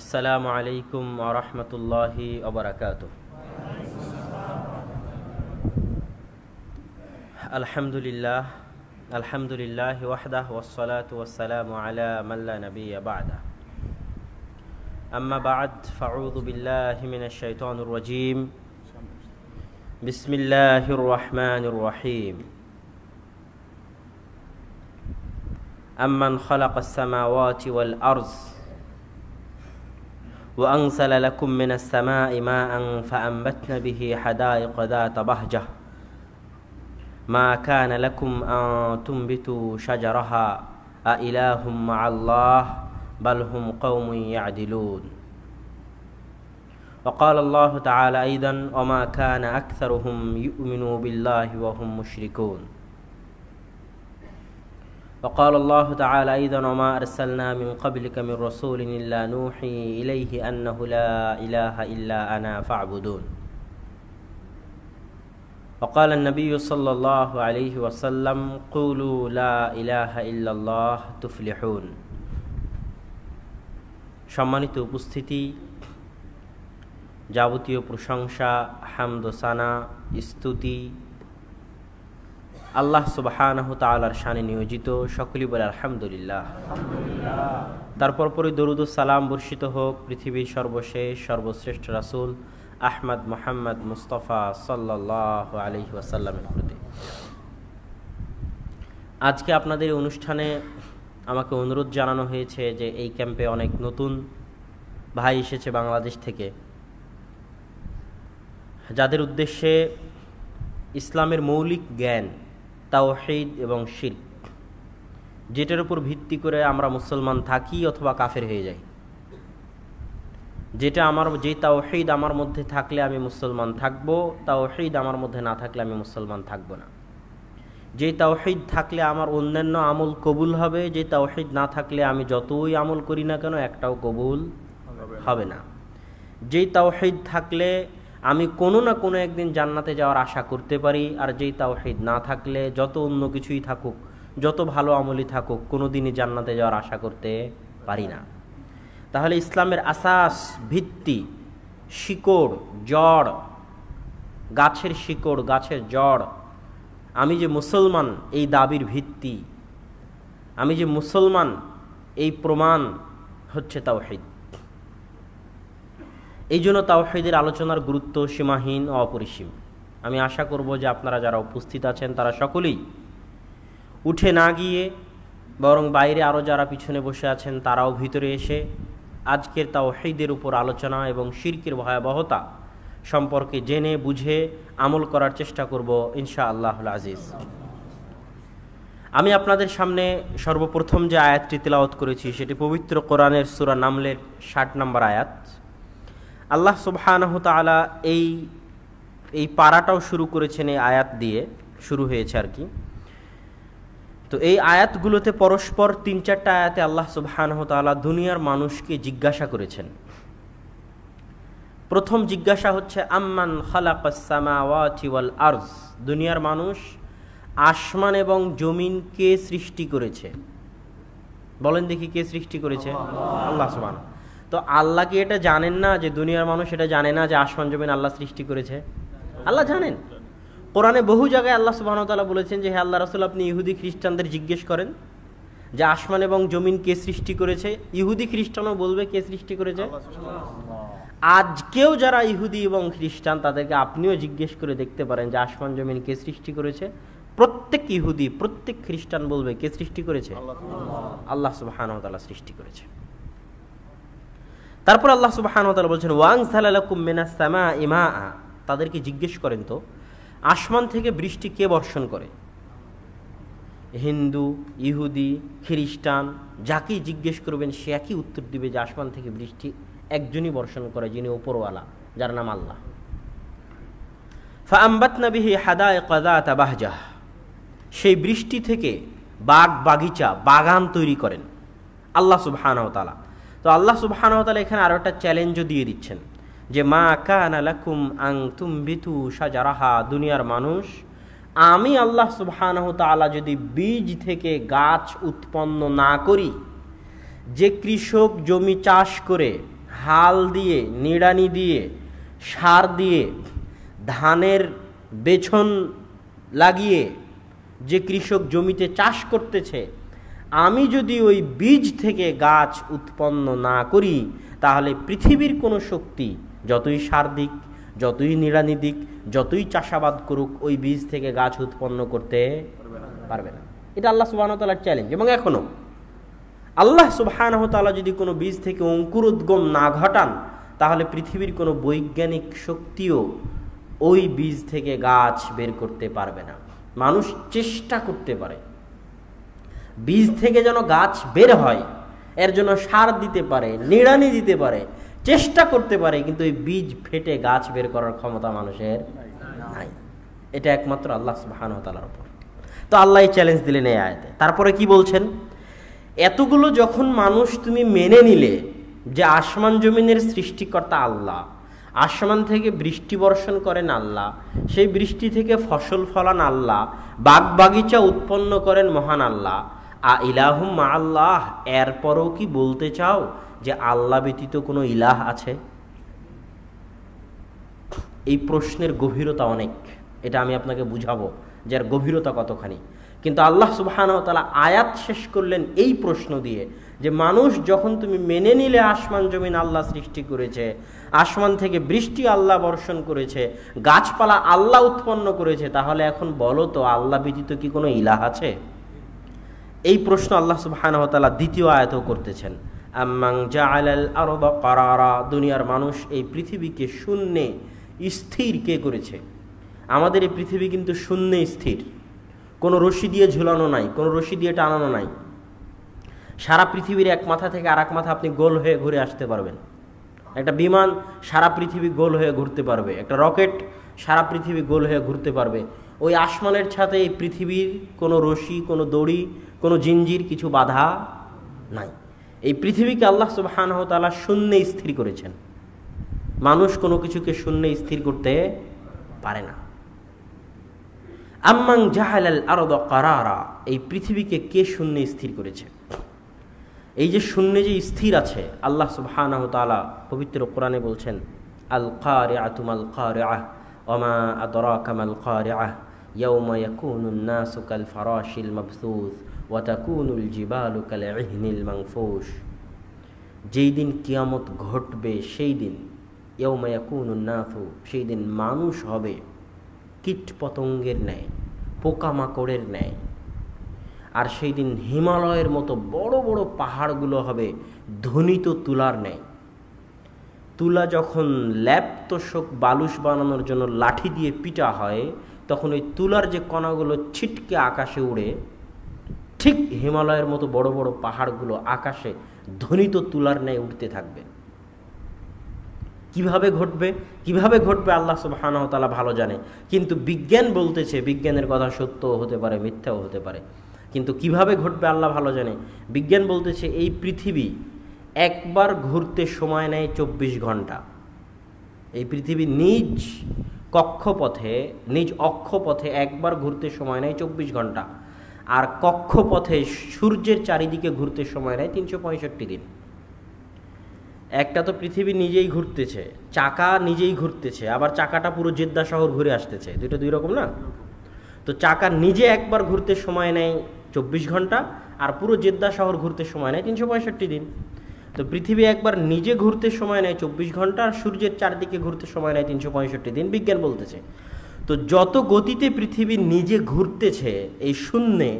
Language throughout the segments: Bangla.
السلام عليكم ورحمة الله وبركاته الحمد لله الحمد لله وحده والصلاة والسلام على من لا نبي بعده أما بعد فأعوذ بالله من الشيطان الرجيم بسم الله الرحمن الرحيم أمن خلق السماوات والأرض وأنزل لكم من السماء ماء فأنبتنا به حدائق ذات بهجة ما كان لكم أن تنبتوا شجرها أإله مع الله بل هم قوم يعدلون وقال الله تعالى أيضا وما كان أكثرهم يؤمنوا بالله وهم مشركون وقال الله تعالى أيضا وما أرسلنا من قبلك من رسول إلا نوحي إليه أنه لا إله إلا أنا فاعبدون وقال النبي صلى الله عليه وسلم قولوا لا إله إلا الله تفلحون সম্মানিত উপস্থিতি যাবতীয় প্রশংসা হামদোসানা স্তুতি আল্লাহ সুবাহানহ তালার শানে নিয়োজিত সকলি বলে আলহামদুলিল্লাহ তারপর পরই দরুদ সালাম বর্ষিত হোক পৃথিবীর সর্বশেষ সর্বশ্রেষ্ঠ রাসুল আহমদ মোহাম্মদ মুস্তফা সাল্লাহ আলহি ওয়াসাল্লামের প্রতি আজকে আপনাদের অনুষ্ঠানে আমাকে অনুরোধ জানানো হয়েছে যে এই ক্যাম্পে অনেক নতুন ভাই এসেছে বাংলাদেশ থেকে যাদের উদ্দেশ্যে ইসলামের মৌলিক জ্ঞান তাওহিদ এবং শিল্প যেটার উপর ভিত্তি করে আমরা মুসলমান থাকি অথবা কাফের হয়ে যাই যেটা আমার যে তাওহিদ আমার মধ্যে থাকলে আমি মুসলমান থাকব তাওহিদ আমার মধ্যে না থাকলে আমি মুসলমান থাকব না যে তাওহিদ থাকলে আমার অন্যান্য আমল কবুল হবে যে তাওহিদ না থাকলে আমি যতই আমল করি না কেন একটাও কবুল হবে না যেই তাওহিদ থাকলে আমি কোনো না কোনো একদিন জান্নাতে যাওয়ার আশা করতে পারি আর যেই তাওহিদ না থাকলে যত অন্য কিছুই থাকুক যত ভালো আমলই থাকুক কোনো দিনই জান্নাতে যাওয়ার আশা করতে পারি না তাহলে ইসলামের আসাস ভিত্তি শিকড় জড় গাছের শিকড় গাছের জড় আমি যে মুসলমান এই দাবির ভিত্তি আমি যে মুসলমান এই প্রমাণ হচ্ছে তাওহিদ এই জন্য তাওহিদের আলোচনার গুরুত্ব সীমাহীন অপরিসীম আমি আশা করব যে আপনারা যারা উপস্থিত আছেন তারা সকলেই উঠে না গিয়ে বরং বাইরে আরও যারা পিছনে বসে আছেন তারাও ভিতরে এসে আজকের তাওহিদের উপর আলোচনা এবং শির্কের ভয়াবহতা সম্পর্কে জেনে বুঝে আমল করার চেষ্টা করব ইনশা আল্লাহ আজিজ আমি আপনাদের সামনে সর্বপ্রথম যে আয়াতটি তেলাওয়াত করেছি সেটি পবিত্র কোরআনের সুরা নামলের ষাট নম্বর আয়াত আল্লাহ সুবহানাহু তালা এই এই পাড়াটাও শুরু করেছেন এই আয়াত দিয়ে শুরু হয়েছে আর কি তো এই আয়াতগুলোতে পরস্পর তিন চারটা আয়াতে আল্লাহ সুবহানাহু তালা দুনিয়ার মানুষকে জিজ্ঞাসা করেছেন প্রথম জিজ্ঞাসা হচ্ছে আম্মান খালাকাসসামাওয়াতি ওয়াল আরজ দুনিয়ার মানুষ আসমান এবং কে সৃষ্টি করেছে বলেন দেখি কে সৃষ্টি করেছে আল্লাহ সুবাহ তো আল্লাহ কি এটা জানেন না যে দুনিয়ার মানুষ এটা জানে না যে আসমান জমিন আল্লাহ সৃষ্টি করেছে আল্লাহ জানেন কোরআনে বহু জায়গায় আল্লাহ সুবাহতাল্লাহ বলেছেন যে হ্যাঁ আল্লাহ রাসুল আপনি ইহুদি খ্রিস্টানদের জিজ্ঞেস করেন যে আসমান এবং জমিন কে সৃষ্টি করেছে ইহুদি খ্রিস্টানও বলবে কে সৃষ্টি করেছে আজকেও যারা ইহুদি এবং খ্রিস্টান তাদেরকে আপনিও জিজ্ঞেস করে দেখতে পারেন যে আসমান জমিন কে সৃষ্টি করেছে প্রত্যেক ইহুদি প্রত্যেক খ্রিস্টান বলবে কে সৃষ্টি করেছে আল্লাহ সুবাহ সৃষ্টি করেছে তারপর আল্লাহ সুবাহান বলছেন ওয়াং সালালাকুম মেনাসামা ইমা তাদেরকে জিজ্ঞেস করেন তো আসমান থেকে বৃষ্টি কে বর্ষণ করে হিন্দু ইহুদি খ্রিস্টান যাকে জিজ্ঞেস করবেন সে একই উত্তর দিবে যে আসমান থেকে বৃষ্টি একজনই বর্ষণ করে যিনি ওপরওয়ালা যার নাম আল্লাহ ফাম্বাত নাবিহি হাদায় কদা তাবাহজাহ সেই বৃষ্টি থেকে বাগ বাগিচা বাগান তৈরি করেন আল্লাহ সুবাহানাও তো আল্লাহ সুবাহানতাল এখানে আরও একটা চ্যালেঞ্জও দিয়ে দিচ্ছেন যে মা কানালাকুম আং বিতু সাজারাহা দুনিয়ার মানুষ আমি আল্লাহ সুবহানাহ তালা যদি বীজ থেকে গাছ উৎপন্ন না করি যে কৃষক জমি চাষ করে হাল দিয়ে নিড়ানি দিয়ে সার দিয়ে ধানের বেছন লাগিয়ে যে কৃষক জমিতে চাষ করতেছে আমি যদি ওই বীজ থেকে গাছ উৎপন্ন না করি তাহলে পৃথিবীর কোনো শক্তি যতই সার্দিক যতই নিড়ানি দিক যতই চাষাবাদ করুক ওই বীজ থেকে গাছ উৎপন্ন করতে পারবে না এটা আল্লাহ সুবাহতালার চ্যালেঞ্জ এবং এখনও আল্লাহ সুবাহানহতালা যদি কোনো বীজ থেকে অঙ্কুরোদ্গম না ঘটান তাহলে পৃথিবীর কোনো বৈজ্ঞানিক শক্তিও ওই বীজ থেকে গাছ বের করতে পারবে না মানুষ চেষ্টা করতে পারে বীজ থেকে যেন গাছ বের হয় এর জন্য সার দিতে পারে নিড়ানি দিতে পারে চেষ্টা করতে পারে কিন্তু এই বীজ ফেটে গাছ বের করার ক্ষমতা মানুষের নাই এটা একমাত্র আল্লাহ সুবাহান তালার উপর তো আল্লাহ চ্যালেঞ্জ দিলেন এই আয়তে তারপরে কি বলছেন এতগুলো যখন মানুষ তুমি মেনে নিলে যে আসমান জমিনের সৃষ্টিকর্তা আল্লাহ আসমান থেকে বৃষ্টি বর্ষণ করেন আল্লাহ সেই বৃষ্টি থেকে ফসল ফলান আল্লাহ বাগ বাগিচা উৎপন্ন করেন মহান আল্লাহ আ ইলাহুম আল্লাহ এরপরও কি বলতে চাও যে আল্লাহ ব্যতীত কোনো ইলাহ আছে এই প্রশ্নের গভীরতা অনেক এটা আমি আপনাকে বুঝাবো যে আর গভীরতা কতখানি কিন্তু আল্লাহ তালা আয়াত শেষ করলেন এই প্রশ্ন দিয়ে যে মানুষ যখন তুমি মেনে নিলে আসমান জমিন আল্লাহ সৃষ্টি করেছে আসমান থেকে বৃষ্টি আল্লাহ বর্ষণ করেছে গাছপালা আল্লাহ উৎপন্ন করেছে তাহলে এখন বলো তো আল্লাহ ব্যতীত কি কোনো ইলাহ আছে এই প্রশ্ন আল্লাহ সুবাহ দ্বিতীয় আয়ত করতেছেন দুনিয়ার মানুষ এই পৃথিবীকে শূন্যে স্থির কে করেছে আমাদের এই পৃথিবী কিন্তু শূন্যে স্থির কোনো রশি দিয়ে ঝুলানো নাই কোনো রশি দিয়ে টানানো নাই সারা পৃথিবীর এক মাথা থেকে আর এক মাথা আপনি গোল হয়ে ঘুরে আসতে পারবেন একটা বিমান সারা পৃথিবী গোল হয়ে ঘুরতে পারবে একটা রকেট সারা পৃথিবী গোল হয়ে ঘুরতে পারবে ওই আসমানের ছাতে এই পৃথিবীর কোনো রশি কোনো দড়ি কোনো জিঞ্জির কিছু বাধা নাই এই পৃথিবীকে আল্লাহ সুবাহানহতালা শূন্যে স্থির করেছেন মানুষ কোনো কিছুকে শূন্যে স্থির করতে পারে না আম্মাং জাহালাল আরদ কারারা এই পৃথিবীকে কে শূন্যে স্থির করেছে এই যে শূন্যে যে স্থির আছে আল্লাহ সুবাহানাহ তালা পবিত্র কোরআনে বলছেন আল কারে আতুম আল কারে আহ অমা আতরা কামাল কারে আহ ইয়াউমা ইয়াকুনুন্নাসু কাল ফারাশিল মাবসুস ওয়াতাকুনুল জিবালু কালে ইহনিল মাংফৌস যেই দিন কিয়ামত ঘটবে সেই দিন ইয়মায়াকুনুন্নাথু সেই দিন মানুষ হবে কীট পতঙ্গের ন্যায় পোকামাকড়ের ন্যায় আর সেই দিন হিমালয়ের মতো বড় বড় পাহাড়গুলো হবে ধ্বনিত তুলার ন্যায় তুলা যখন ল্যাপ্তশোক বালুশ বানানোর জন্য লাঠি দিয়ে পিটা হয় তখন ওই তুলার যে কণাগুলো ছিটকে আকাশে উড়ে ঠিক হিমালয়ের মতো বড় বড় পাহাড়গুলো আকাশে ধ্বনিত তুলার ন্যায় উঠতে থাকবে কিভাবে ঘটবে কিভাবে ঘটবে আল্লাহ তালা ভালো জানে কিন্তু বিজ্ঞান বলতেছে বিজ্ঞানের কথা সত্যও হতে পারে মিথ্যাও হতে পারে কিন্তু কিভাবে ঘটবে আল্লাহ ভালো জানে বিজ্ঞান বলতেছে এই পৃথিবী একবার ঘুরতে সময় নেয় চব্বিশ ঘন্টা এই পৃথিবী নিজ কক্ষপথে নিজ অক্ষপথে একবার ঘুরতে সময় নেয় চব্বিশ ঘন্টা আর কক্ষপথে সূর্যের চারিদিকে ঘুরতে সময় নেয় তিনশো পঁয়ষট্টি দিন একটা তো পৃথিবী নিজেই ঘুরতেছে চাকা নিজেই ঘুরতেছে আবার চাকাটা পুরো জেদ্দা শহর ঘুরে আসতেছে দুটো দুই রকম না তো চাকা নিজে একবার ঘুরতে সময় নেয় চব্বিশ ঘন্টা আর পুরো জেদ্দা শহর ঘুরতে সময় নেয় তিনশো পঁয়ষট্টি দিন তো পৃথিবী একবার নিজে ঘুরতে সময় নেয় চব্বিশ ঘন্টা আর সূর্যের চারদিকে ঘুরতে সময় নেয় তিনশো পঁয়ষট্টি দিন বিজ্ঞান বলতেছে তো যত গতিতে পৃথিবী নিজে ঘুরতেছে এই শূন্যে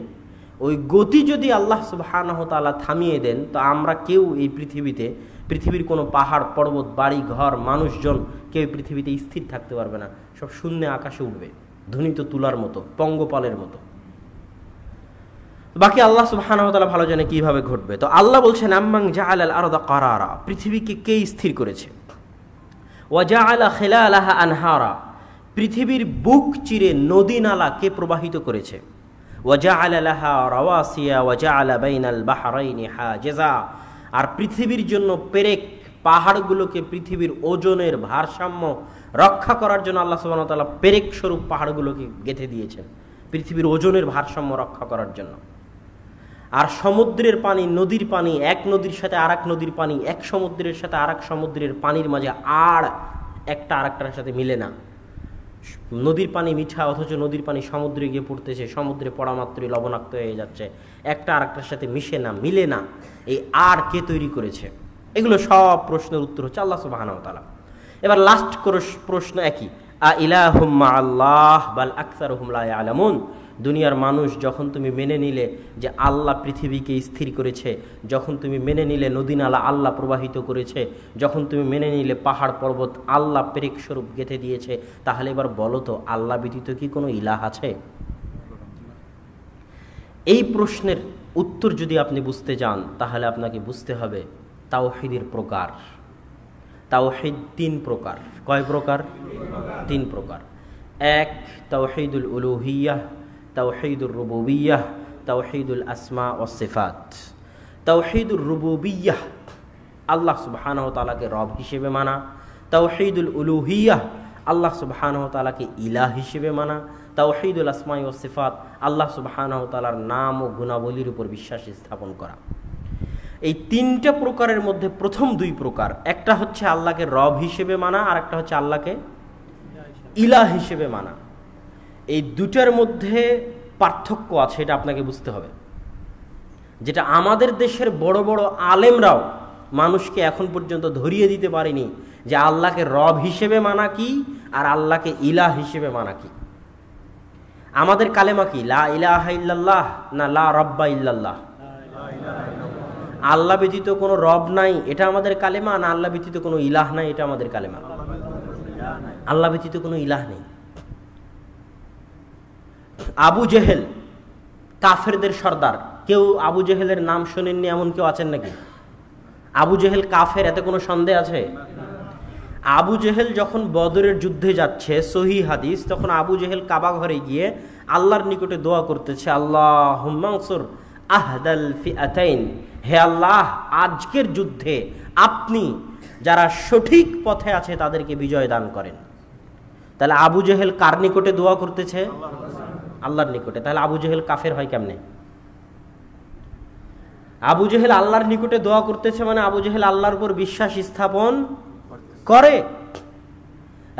ওই গতি যদি আল্লাহ সুবাহানহতালা থামিয়ে দেন তো আমরা কেউ এই পৃথিবীতে পৃথিবীর কোনো পাহাড় পর্বত বাড়ি ঘর মানুষজন কেউ পৃথিবীতে স্থির থাকতে পারবে না সব শূন্যে আকাশে উঠবে ধ্বনিত তুলার মতো পঙ্গপালের মতো বাকি আল্লাহ সুবাহানহতালা ভালো জানে কীভাবে ঘটবে তো আল্লাহ বলছেন আম্মাং জা আল আরদা কারারা পৃথিবীকে কে স্থির করেছে জা আলা খেলা আলাহা আনহারা পৃথিবীর বুক চিরে নদী নালাকে প্রবাহিত করেছে ওয়াজা রওয়াসিয়া আলা আর পৃথিবীর জন্য পেরেক পাহাড়গুলোকে পৃথিবীর ওজনের ভারসাম্য রক্ষা করার জন্য আল্লাহ সুবাহ তালা পেরেক স্বরূপ পাহাড়গুলোকে গেঁথে দিয়েছেন পৃথিবীর ওজনের ভারসাম্য রক্ষা করার জন্য আর সমুদ্রের পানি নদীর পানি এক নদীর সাথে আর নদীর পানি এক সমুদ্রের সাথে আর সমুদ্রের পানির মাঝে আর একটা আরেকটার সাথে মিলে না নদীর পানি মিঠা অথচ নদীর পানি সমুদ্রে গিয়ে পড়তেছে সমুদ্রে পড়া মাত্রই লবণাক্ত হয়ে যাচ্ছে একটা আর একটার সাথে মিশে না মিলে না এই আর কে তৈরি করেছে এগুলো সব প্রশ্নের উত্তর হচ্ছে আল্লাহ সুবাহানতালা এবার লাস্ট প্রশ্ন একই আ ইলাহ আল্লাহ বাল আকসার হুমলা আলামুন দুনিয়ার মানুষ যখন তুমি মেনে নিলে যে আল্লাহ পৃথিবীকে স্থির করেছে যখন তুমি মেনে নিলে নদীনালা আল্লাহ প্রবাহিত করেছে যখন তুমি মেনে নিলে পাহাড় পর্বত আল্লাহ পেরেক গেঁথে দিয়েছে তাহলে এবার বলো তো আল্লাহ ব্যতীত কি কোনো ইলাহ আছে এই প্রশ্নের উত্তর যদি আপনি বুঝতে চান তাহলে আপনাকে বুঝতে হবে তাওহিদের প্রকার তাওহিদ তিন প্রকার কয় প্রকার তিন প্রকার এক তাওহিদুল উলুহিয়া তাওহিদুর রুবুবিয়াহ তাওহিদুল আসমা ও সিফাত তাওহিদুর রুবুবিয়াহ আল্লাহ সুবাহানহ তালাকে রব হিসেবে মানা তাওহিদুল উলুহিয়াহ আল্লাহ সুবাহানহ তালাকে ইলা হিসেবে মানা তাওহিদুল আসমাই ও সিফাত আল্লাহ সুবাহানহ তালার নাম ও গুণাবলীর উপর বিশ্বাস স্থাপন করা এই তিনটা প্রকারের মধ্যে প্রথম দুই প্রকার একটা হচ্ছে আল্লাহকে রব হিসেবে মানা আর একটা হচ্ছে আল্লাহকে ইলা হিসেবে মানা এই দুটার মধ্যে পার্থক্য আছে এটা আপনাকে বুঝতে হবে যেটা আমাদের দেশের বড় বড় আলেমরাও মানুষকে এখন পর্যন্ত ধরিয়ে দিতে পারেনি যে আল্লাহকে রব হিসেবে মানা কি আর আল্লাহকে ইলা হিসেবে মানা কি আমাদের কালেমা কি লা ইলাহা ইল্লাল্লাহ না লা রব্বা ইল্লাল্লাহ আল্লাহ ব্যতীত কোনো রব নাই এটা আমাদের কালেমা না আল্লাহ ব্যতীত কোনো ইলাহ নাই এটা আমাদের কালেমা আল্লাহ ব্যতীত কোনো ইলাহ নেই আবু জেহেল কাফেরদের সর্দার কেউ আবু জেহেলের নাম শোনেননি এমন কেউ আছেন নাকি আবু জেহেল কাফের এতে কোনো সন্দেহ আছে আবু জেহেল যখন বদরের যুদ্ধে যাচ্ছে সহি হাদিস তখন আবু জেহেল কাবা ঘরে গিয়ে আল্লাহর নিকটে দোয়া করতেছে আল্লাহ হুমাংসুর আহদাল ফিআতাইন হে আল্লাহ আজকের যুদ্ধে আপনি যারা সঠিক পথে আছে তাদেরকে বিজয় দান করেন তাহলে আবু জেহেল কার নিকটে দোয়া করতেছে আল্লাহর নিকটে তাহলে আবু জহেল কাফের হয় কেমনে আবু জহেল আল্লাহর নিকটে দোয়া করতেছে মানে আবু জহেল আল্লাহর উপর বিশ্বাস স্থাপন করে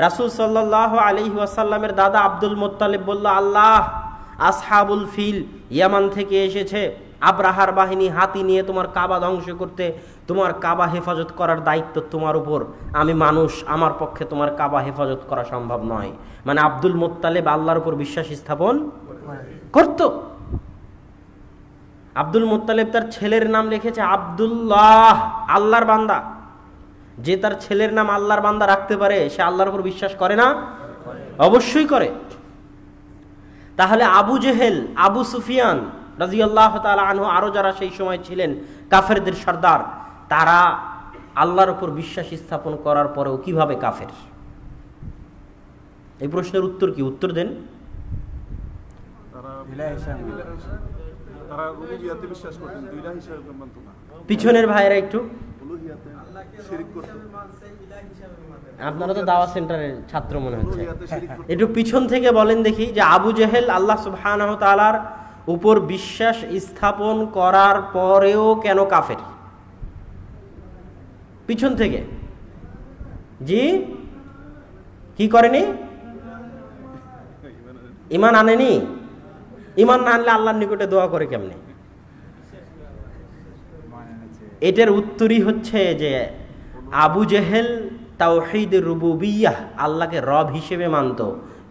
রাসুল সাল্লাহ আলহি ওয়াসাল্লামের দাদা আব্দুল মোত্তালিব বলল আল্লাহ আসহাবুল ফিল ইয়ামান থেকে এসেছে আব্রাহার বাহিনী হাতি নিয়ে তোমার কাবা ধ্বংস করতে তোমার কাবা হেফাজত করার দায়িত্ব তোমার উপর আমি মানুষ আমার পক্ষে তোমার কাবা হেফাজত করা সম্ভব নয় মানে আব্দুল মোত্তালেব আল্লাহর উপর বিশ্বাস স্থাপন করত আব্দুল মোত্তালেব তার ছেলের নাম লিখেছে আবদুল্লাহ আল্লাহর বান্দা যে তার ছেলের নাম আল্লাহর বান্দা রাখতে পারে সে আল্লাহর উপর বিশ্বাস করে না অবশ্যই করে তাহলে আবু জেহেল আবু সুফিয়ান রাজি আল্লাহ আনহু আরো যারা সেই সময় ছিলেন কাফেরদের সর্দার তারা আল্লাহর উপর বিশ্বাস স্থাপন করার পরেও কিভাবে কাফের এই প্রশ্নের উত্তর কি উত্তর দেন পিছনের ভাইয়েরা একটু আপনারা তো দাওয়া সেন্টারের ছাত্র মনে হচ্ছে একটু পিছন থেকে বলেন দেখি যে আবু জেহেল আল্লাহ সুবহান তালার উপর বিশ্বাস স্থাপন করার পরেও কেন কাফের পিছন থেকে জি কি করেনি ইমান আনেনি ইমান না আনলে আল্লাহর নিকটে দোয়া করে কেমনে এটার উত্তরই হচ্ছে যে আবু জেহেল তাওহিদ রুবুবিয়াহ আল্লাহকে রব হিসেবে মানত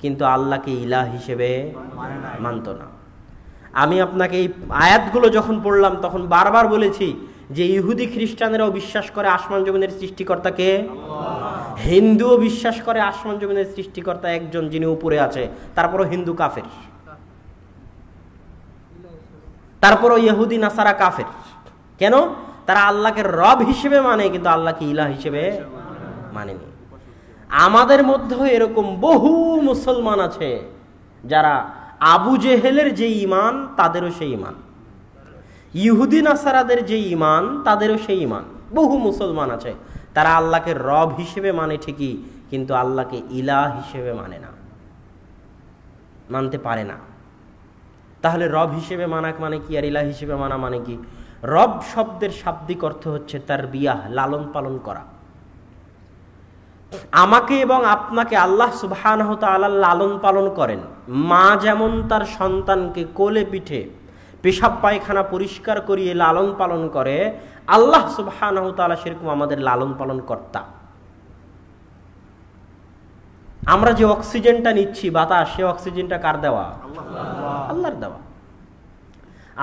কিন্তু আল্লাহকে ইলা হিসেবে মানত না আমি আপনাকে এই আয়াতগুলো যখন পড়লাম তখন বারবার বলেছি যে ইহুদি খ্রিস্টানেরাও বিশ্বাস করে আসমান জমিনের সৃষ্টিকর্তাকে হিন্দুও বিশ্বাস করে আসমান জমিনের সৃষ্টিকর্তা একজন যিনি উপরে আছে তারপরও হিন্দু কাফের তারপরও ইহুদি নাসারা কাফের কেন তারা আল্লাহকে রব হিসেবে মানে কিন্তু আল্লাহকে ইলা হিসেবে মানেনি আমাদের মধ্যেও এরকম বহু মুসলমান আছে যারা আবু জেহেলের যে ইমান তাদেরও সেই ইমান ইহুদি নাসারাদের যে ইমান তাদেরও সেই ইমান বহু মুসলমান আছে তারা আল্লাহকে রব হিসেবে মানে ঠিকই কিন্তু আল্লাহকে ইলা হিসেবে মানে না মানতে পারে না তাহলে রব হিসেবে মানাক মানে কি আর ইলা হিসেবে মানা মানে কি রব শব্দের শাব্দিক অর্থ হচ্ছে তার বিয়াহ লালন পালন করা আমাকে এবং আপনাকে আল্লাহ সুবাহান লালন পালন করেন মা যেমন তার সন্তানকে কোলে পিঠে পেশাব পায়খানা পরিষ্কার করিয়ে লালন পালন করে আল্লাহ সুবাহ সেরকম আমাদের লালন পালন কর্তা আমরা যে অক্সিজেনটা নিচ্ছি বাতাস সে অক্সিজেনটা কার দেওয়া আল্লাহর দেওয়া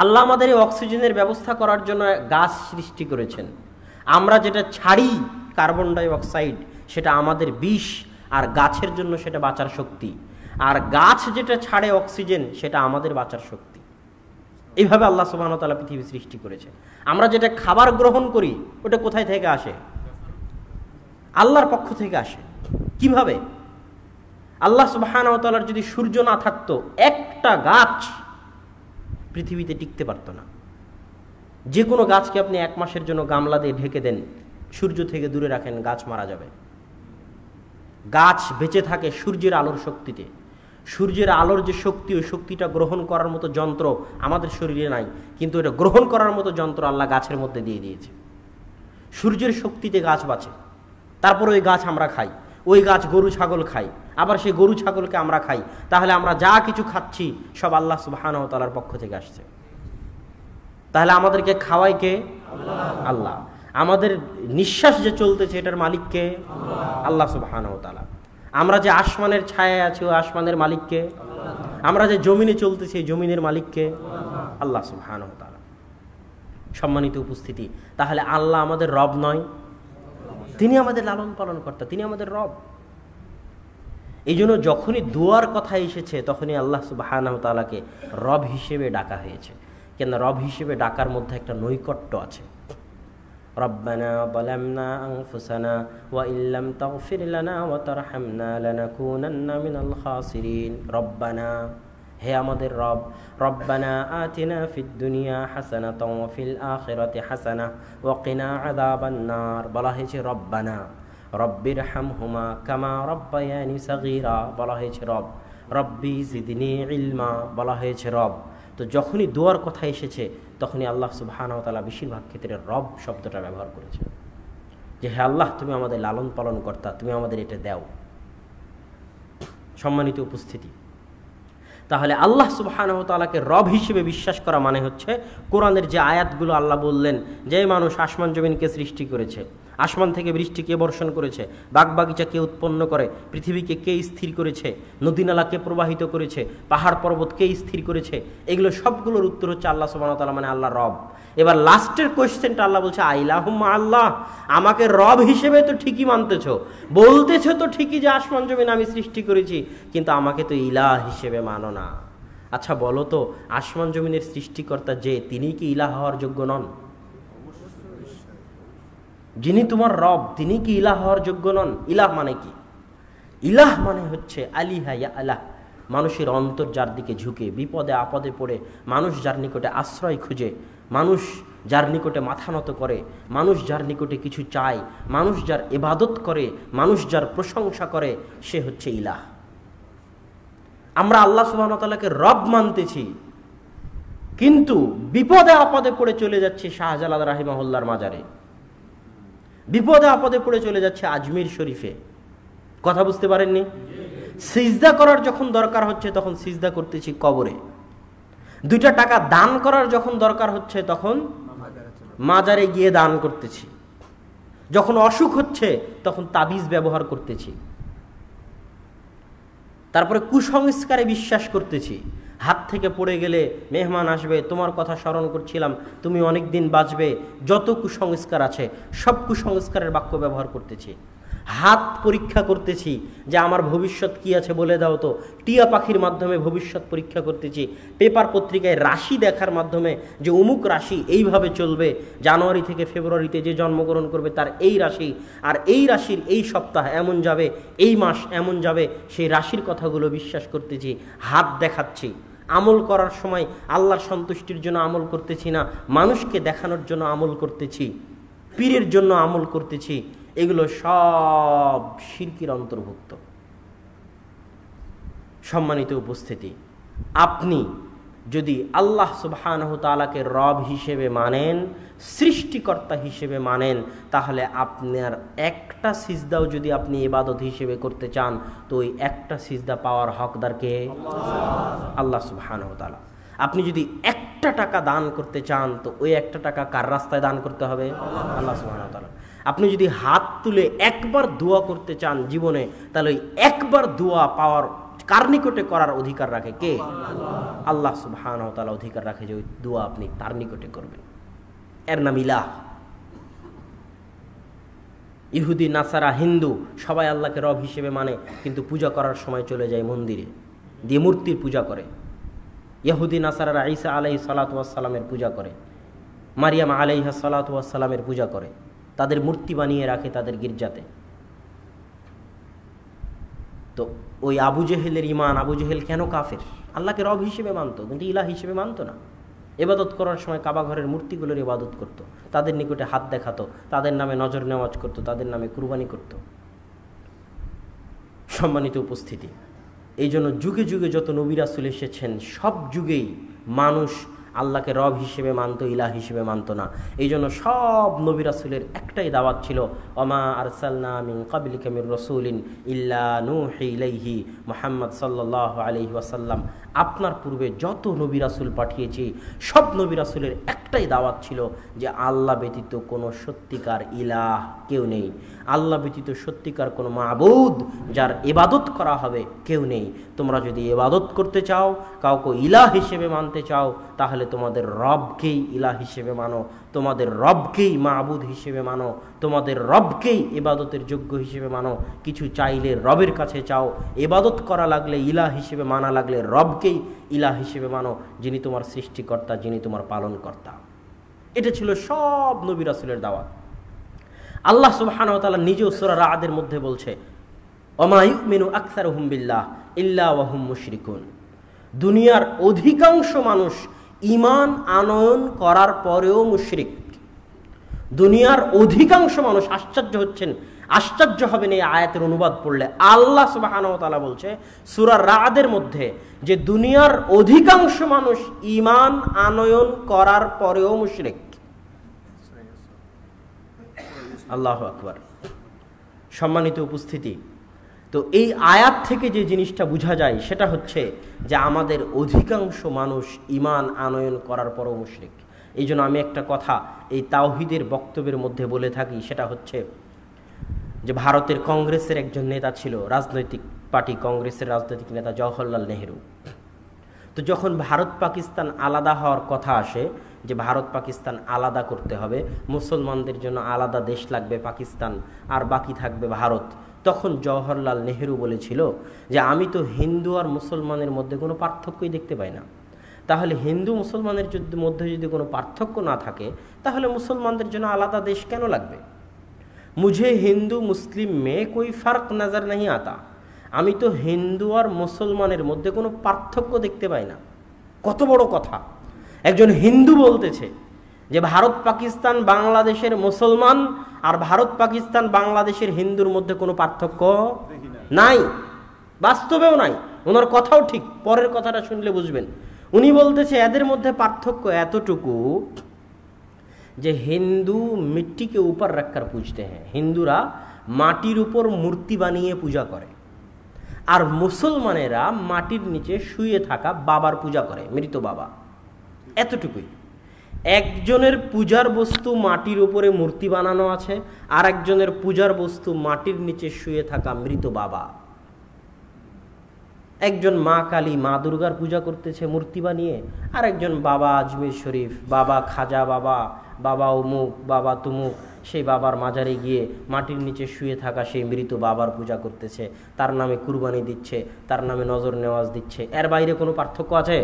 আল্লাহ আমাদের এই অক্সিজেনের ব্যবস্থা করার জন্য গাছ সৃষ্টি করেছেন আমরা যেটা ছাড়ি কার্বন ডাইঅক্সাইড সেটা আমাদের বিষ আর গাছের জন্য সেটা বাঁচার শক্তি আর গাছ যেটা ছাড়ে অক্সিজেন সেটা আমাদের বাঁচার শক্তি এইভাবে আল্লাহ তালা পৃথিবী সৃষ্টি করেছে আমরা যেটা খাবার গ্রহণ করি ওটা কোথায় থেকে আসে আল্লাহর পক্ষ থেকে আসে কিভাবে আল্লাহ সুবাহানতালার যদি সূর্য না থাকতো একটা গাছ পৃথিবীতে টিকতে পারতো না যে কোনো গাছকে আপনি এক মাসের জন্য গামলা দিয়ে ঢেকে দেন সূর্য থেকে দূরে রাখেন গাছ মারা যাবে গাছ বেঁচে থাকে সূর্যের আলোর শক্তিতে সূর্যের আলোর যে শক্তি ওই শক্তিটা গ্রহণ করার মতো যন্ত্র আমাদের শরীরে নাই কিন্তু এটা গ্রহণ করার মতো যন্ত্র আল্লাহ গাছের মধ্যে দিয়ে দিয়েছে সূর্যের শক্তিতে গাছ বাঁচে তারপর ওই গাছ আমরা খাই ওই গাছ গরু ছাগল খাই আবার সেই গরু ছাগলকে আমরা খাই তাহলে আমরা যা কিছু খাচ্ছি সব আল্লাহ সুবাহানতালার পক্ষ থেকে আসছে তাহলে আমাদেরকে খাওয়াই কে আল্লাহ আমাদের নিঃশ্বাস যে চলতেছে এটার মালিককে আল্লাহ সুবাহানতালা আমরা যে আসমানের ছায়া আছি ও আসমানের মালিককে আমরা যে জমিনে চলতেছি জমিনের মালিককে আল্লাহ সুহান সম্মানিত উপস্থিতি তাহলে আল্লাহ আমাদের রব নয় তিনি আমাদের লালন পালন কর্তা তিনি আমাদের রব এই জন্য যখনই দুয়ার কথা এসেছে তখনই আল্লাহ তালাকে রব হিসেবে ডাকা হয়েছে কেন রব হিসেবে ডাকার মধ্যে একটা নৈকট্য আছে ربنا ظلمنا أنفسنا وإن لم تغفر لنا وترحمنا لنكونن من الخاسرين ربنا হে আমাদের রব রব্বানা আতিনা ফিদ দুনিয়া হাসানা ফিল আখিরাতি হাসানা ওয়াকিনা আযাবান্নার বলা হয়েছে রব্বানা রব্বির হামহুমা কামা রব্বায়ানি সাগীরা বলা হয়েছে রব রব্বি জিদনি ইলমা বলা হয়েছে রব তো যখনই দোয়ার কথা এসেছে তখনই আল্লাহ সুবাহানতালা বেশিরভাগ ক্ষেত্রে রব শব্দটা ব্যবহার করেছে যে হ্যাঁ আল্লাহ তুমি আমাদের লালন পালন কর্তা তুমি আমাদের এটা দেও সম্মানিত উপস্থিতি তাহলে আল্লাহ সুবাহানহতালাকে রব হিসেবে বিশ্বাস করা মানে হচ্ছে কোরআনের যে আয়াতগুলো আল্লাহ বললেন যে মানুষ আসমান জমিনকে সৃষ্টি করেছে আসমান থেকে বৃষ্টি কে বর্ষণ করেছে বাগবাগিচা কে উৎপন্ন করে পৃথিবীকে কে স্থির করেছে কে প্রবাহিত করেছে পাহাড় পর্বত কে স্থির করেছে এগুলো সবগুলোর উত্তর হচ্ছে আল্লাহ সোবানতালা মানে আল্লাহ রব এবার লাস্টের কোয়েশ্চেনটা আল্লাহ বলছে আইলাহম্মা আল্লাহ আমাকে রব হিসেবে তো ঠিকই মানতেছ বলতেছ তো ঠিকই যে আসমান জমিন আমি সৃষ্টি করেছি কিন্তু আমাকে তো ইলা হিসেবে মানো না আচ্ছা বলো তো আসমান জমিনের সৃষ্টিকর্তা যে তিনি কি ইলাহ হওয়ার যোগ্য নন যিনি তোমার রব তিনি কি ইলাহ হওয়ার যোগ্য নন ইলাহ মানে কি ইলাহ মানে হচ্ছে আলিহা ইয়া আলাহ মানুষের অন্তর যার দিকে ঝুঁকে বিপদে আপদে পড়ে মানুষ যার নিকটে আশ্রয় খুঁজে মানুষ যার নিকটে মাথা নত করে মানুষ যার নিকটে কিছু চায় মানুষ যার এবাদত করে মানুষ যার প্রশংসা করে সে হচ্ছে ইলাহ আমরা আল্লাহ সুবাহতালাকে রব মানতেছি কিন্তু বিপদে আপদে পড়ে চলে যাচ্ছে শাহজালাদ রাহিমহল্লার মাজারে বিপদে আপদে পড়ে চলে যাচ্ছে আজমির শরীফে কথা বুঝতে পারেননি সিজদা করার যখন দরকার হচ্ছে তখন সিজদা করতেছি কবরে দুইটা টাকা দান করার যখন দরকার হচ্ছে তখন মাজারে গিয়ে দান করতেছি যখন অসুখ হচ্ছে তখন তাবিজ ব্যবহার করতেছি তারপরে কুসংস্কারে বিশ্বাস করতেছি হাত থেকে পড়ে গেলে মেহমান আসবে তোমার কথা স্মরণ করছিলাম তুমি অনেক দিন বাঁচবে যত কুসংস্কার আছে সব কুসংস্কারের বাক্য ব্যবহার করতেছি হাত পরীক্ষা করতেছি যে আমার ভবিষ্যৎ কি আছে বলে দাও তো টিয়া পাখির মাধ্যমে ভবিষ্যৎ পরীক্ষা করতেছি পেপার পত্রিকায় রাশি দেখার মাধ্যমে যে অমুক রাশি এইভাবে চলবে জানুয়ারি থেকে ফেব্রুয়ারিতে যে জন্মগ্রহণ করবে তার এই রাশি আর এই রাশির এই সপ্তাহ এমন যাবে এই মাস এমন যাবে সেই রাশির কথাগুলো বিশ্বাস করতেছি হাত দেখাচ্ছি আমল করার সময় আল্লাহর সন্তুষ্টির জন্য আমল করতেছি না মানুষকে দেখানোর জন্য আমল করতেছি পীরের জন্য আমল করতেছি এগুলো সব শিরকির অন্তর্ভুক্ত সম্মানিত উপস্থিতি আপনি যদি আল্লাহ সুবাহানহ তালাকে রব হিসেবে মানেন সৃষ্টিকর্তা হিসেবে মানেন তাহলে আপনার একটা সিজদাও যদি আপনি এবাদত হিসেবে করতে চান তো ওই একটা সিজদা পাওয়ার হকদারকে আল্লাহ সুবাহানহ আপনি যদি একটা টাকা দান করতে চান তো ওই একটা টাকা কার রাস্তায় দান করতে হবে আল্লাহ সুবাহানহ আপনি যদি হাত তুলে একবার দোয়া করতে চান জীবনে তাহলে একবার দোয়া পাওয়ার কার নিকটে করার অধিকার রাখে কে আল্লাহ সুবহান তালা অধিকার রাখে যে ওই দোয়া আপনি তার নিকটে করবেন এর নাম ইলাহ ইহুদি নাসারা হিন্দু সবাই আল্লাহকে রব হিসেবে মানে কিন্তু পূজা করার সময় চলে যায় মন্দিরে দিয়ে মূর্তির পূজা করে ইহুদি নাসারা ঈসা আলাই সালাতামের পূজা করে মারিয়াম আলাইহা সালাতামের পূজা করে তাদের মূর্তি বানিয়ে রাখে তাদের গির্জাতে তো ওই আবু জেহেলের ইমান আবু জেহেল কেন কাফের আল্লাহকে রব হিসেবে মানত কিন্তু ইলা হিসেবে মানত না এবাদত করার সময় কাবাঘরের মূর্তিগুলোর ইবাদত করত। তাদের নিকটে হাত দেখাতো তাদের নামে নজর নেওয়াজ করত তাদের নামে কুরবানি করত সম্মানিত উপস্থিতি এই জন্য যুগে যুগে যত নবিরাসুল এসেছেন সব যুগেই মানুষ আল্লাহকে রব হিসেবে মানত ইলাহ হিসেবে মানত না এই জন্য সব নবী রাসুলের একটাই দাওয়াত ছিল অমা আর মিন কাবিল কামির রসুলিন ইল্লা নুহি ইলাইহি মোহাম্মদ সাল্লাহ আলহি ওয়াসাল্লাম আপনার পূর্বে যত নবী রাসুল পাঠিয়েছি সব নবী রাসুলের একটাই দাওয়াত ছিল যে আল্লাহ ব্যতীত কোনো সত্যিকার ইলাহ কেউ নেই আল্লাহ ব্যতীত সত্যিকার কোনো মাবুদ যার এবাদত করা হবে কেউ নেই তোমরা যদি এবাদত করতে চাও কাউকে ইলাহ হিসেবে মানতে চাও তাহলে তাহলে তোমাদের রবকেই ইলা হিসেবে মানো তোমাদের রবকেই মাহবুদ হিসেবে মানো তোমাদের রবকেই এবাদতের যোগ্য হিসেবে মানো কিছু চাইলে রবের কাছে চাও এবাদত করা লাগলে ইলা হিসেবে মানা লাগলে রবকেই ইলা হিসেবে মানো যিনি তোমার সৃষ্টিকর্তা যিনি তোমার পালনকর্তা এটা ছিল সব নবী রাসুলের দাওয়া আল্লাহ সুবাহানতালা নিজেও সোরা রাদের মধ্যে বলছে অমায়ুমিনু আকসার হুম্বিল্লাহ ইল্লা ওয়াহুম মুশরিকুন দুনিয়ার অধিকাংশ মানুষ ইমান আনয়ন করার পরেও মুশরিক দুনিয়ার অধিকাংশ মানুষ আশ্চর্য হচ্ছেন আশ্চর্য হবেন এই আয়াতের অনুবাদ পড়লে আল্লাহ সুবাহানতালা বলছে সুরার রাদের মধ্যে যে দুনিয়ার অধিকাংশ মানুষ ইমান আনয়ন করার পরেও মুশরিক আল্লাহ আকবর সম্মানিত উপস্থিতি তো এই আয়াত থেকে যে জিনিসটা বোঝা যায় সেটা হচ্ছে যে আমাদের অধিকাংশ মানুষ ইমান আনয়ন করার পর মুশ্রিক এই জন্য আমি একটা কথা এই তাওহিদের বক্তব্যের মধ্যে বলে থাকি সেটা হচ্ছে যে ভারতের কংগ্রেসের একজন নেতা ছিল রাজনৈতিক পার্টি কংগ্রেসের রাজনৈতিক নেতা জওহরলাল নেহরু তো যখন ভারত পাকিস্তান আলাদা হওয়ার কথা আসে যে ভারত পাকিস্তান আলাদা করতে হবে মুসলমানদের জন্য আলাদা দেশ লাগবে পাকিস্তান আর বাকি থাকবে ভারত তখন জওহরলাল নেহেরু বলেছিল যে আমি তো হিন্দু আর মুসলমানের মধ্যে কোনো পার্থক্যই দেখতে পাই না তাহলে হিন্দু মুসলমানের মধ্যে যদি কোনো পার্থক্য না থাকে তাহলে মুসলমানদের জন্য আলাদা দেশ কেন লাগবে মুঝে হিন্দু মুসলিম মে কোই ফার্ক নজর নাহি আতা আমি তো হিন্দু আর মুসলমানের মধ্যে কোনো পার্থক্য দেখতে পাই না কত বড় কথা একজন হিন্দু বলতেছে যে ভারত পাকিস্তান বাংলাদেশের মুসলমান আর ভারত পাকিস্তান বাংলাদেশের হিন্দুর মধ্যে কোনো পার্থক্য নাই বাস্তবেও নাই ওনার কথাও ঠিক পরের কথাটা শুনলে বুঝবেন উনি বলতেছে এদের মধ্যে পার্থক্য এতটুকু যে হিন্দু মিট্টিকে উপর রাখার পুজতে হ্যাঁ হিন্দুরা মাটির উপর মূর্তি বানিয়ে পূজা করে আর মুসলমানেরা মাটির নিচে শুয়ে থাকা বাবার পূজা করে মৃত বাবা এতটুকুই একজনের পূজার বস্তু মাটির উপরে মূর্তি বানানো আছে আর একজনের পূজার বস্তু মাটির নিচে শুয়ে থাকা মৃত বাবা একজন মা কালী মা দুর্গার পূজা করতেছে মূর্তি বানিয়ে আর একজন বাবা আজমির শরীফ বাবা খাজা বাবা বাবা অমুক বাবা তুমুক সেই বাবার মাজারে গিয়ে মাটির নিচে শুয়ে থাকা সেই মৃত বাবার পূজা করতেছে তার নামে কুরবানি দিচ্ছে তার নামে নজর নেওয়াজ দিচ্ছে এর বাইরে কোনো পার্থক্য আছে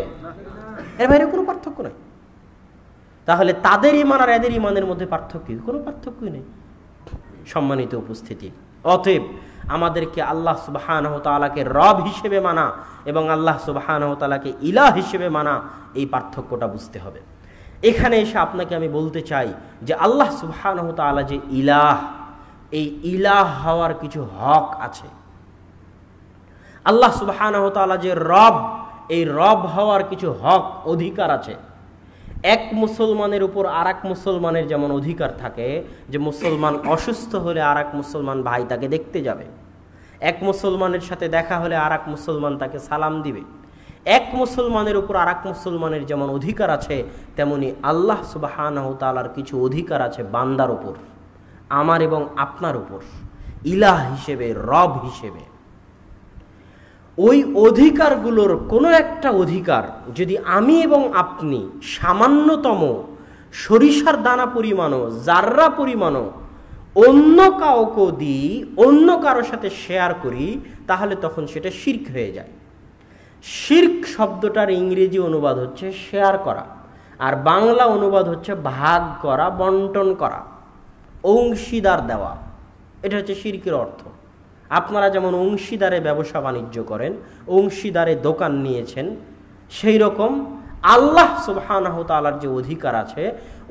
এর বাইরে কোনো পার্থক্য নাই তাহলে তাদের ইমান আর এদের ইমানের মধ্যে পার্থক্য কোনো পার্থক্যই নেই সম্মানিত উপস্থিতি অতএব আমাদেরকে আল্লাহ সুবাহানহতালাকে রব হিসেবে মানা এবং আল্লাহ সুবাহানহতালাকে ইলা হিসেবে মানা এই পার্থক্যটা বুঝতে হবে এখানে এসে আপনাকে আমি বলতে চাই যে আল্লাহ সুবাহানহতালা যে ইলাহ এই ইলাহ হওয়ার কিছু হক আছে আল্লাহ সুবাহানহতালা যে রব এই রব হওয়ার কিছু হক অধিকার আছে এক মুসলমানের উপর আর মুসলমানের যেমন অধিকার থাকে যে মুসলমান অসুস্থ হলে আর মুসলমান ভাই তাকে দেখতে যাবে এক মুসলমানের সাথে দেখা হলে আর মুসলমান তাকে সালাম দিবে এক মুসলমানের উপর আর মুসলমানের যেমন অধিকার আছে তেমনি আল্লাহ সুবাহান তালার কিছু অধিকার আছে বান্দার উপর আমার এবং আপনার উপর ইলাহ হিসেবে রব হিসেবে ওই অধিকারগুলোর কোনো একটা অধিকার যদি আমি এবং আপনি সামান্যতম সরিষার দানা পরিমাণও জাররা পরিমাণও অন্য কাউকে দিই অন্য কারো সাথে শেয়ার করি তাহলে তখন সেটা শির্ক হয়ে যায় শির্ক শব্দটার ইংরেজি অনুবাদ হচ্ছে শেয়ার করা আর বাংলা অনুবাদ হচ্ছে ভাগ করা বন্টন করা অংশীদার দেওয়া এটা হচ্ছে শির্কের অর্থ আপনারা যেমন অংশীদারে ব্যবসা বাণিজ্য করেন অংশীদারে দোকান নিয়েছেন সেই রকম আল্লাহ সুবাহ তালার যে অধিকার আছে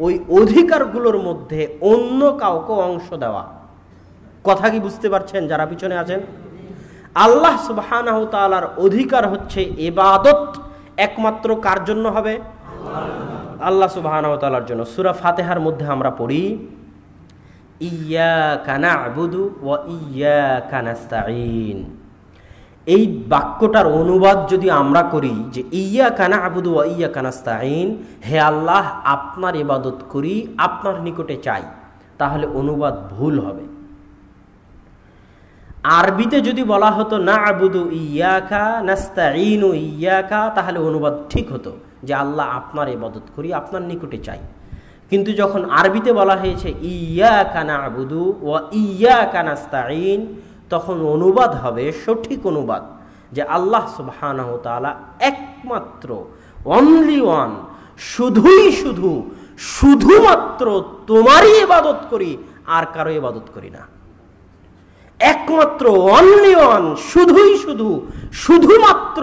ওই অধিকারগুলোর মধ্যে অন্য কাউকে অংশ দেওয়া কথা কি বুঝতে পারছেন যারা পিছনে আছেন আল্লাহ সুবাহ তালার অধিকার হচ্ছে এবাদত একমাত্র কার জন্য হবে আল্লাহ সুবাহ তালার জন্য সুরা ফাতেহার মধ্যে আমরা পড়ি ইয়া কানা আবুদু ও ইয়া কানাস্তাইন এই বাক্যটার অনুবাদ যদি আমরা করি যে ইয়া কানা আবুদু ও ইয়া কানাস্তাইন হে আল্লাহ আপনার ইবাদত করি আপনার নিকটে চাই তাহলে অনুবাদ ভুল হবে আরবিতে যদি বলা হতো না আবুদু ইয়াকা ইয়া ইয়াকা তাহলে অনুবাদ ঠিক হতো যে আল্লাহ আপনার ইবাদত করি আপনার নিকটে চাই কিন্তু যখন আরবিতে বলা হয়েছে ইয়া কানা আবুদু ও ইয়া কানাস্তাইন তখন অনুবাদ হবে সঠিক অনুবাদ যে আল্লাহ সুবাহ একমাত্র অনলি ওয়ান শুধুই শুধু শুধুমাত্র তোমারই ইবাদত করি আর কারো ইবাদত করি না একমাত্র অনলি ওয়ান শুধুই শুধু শুধুমাত্র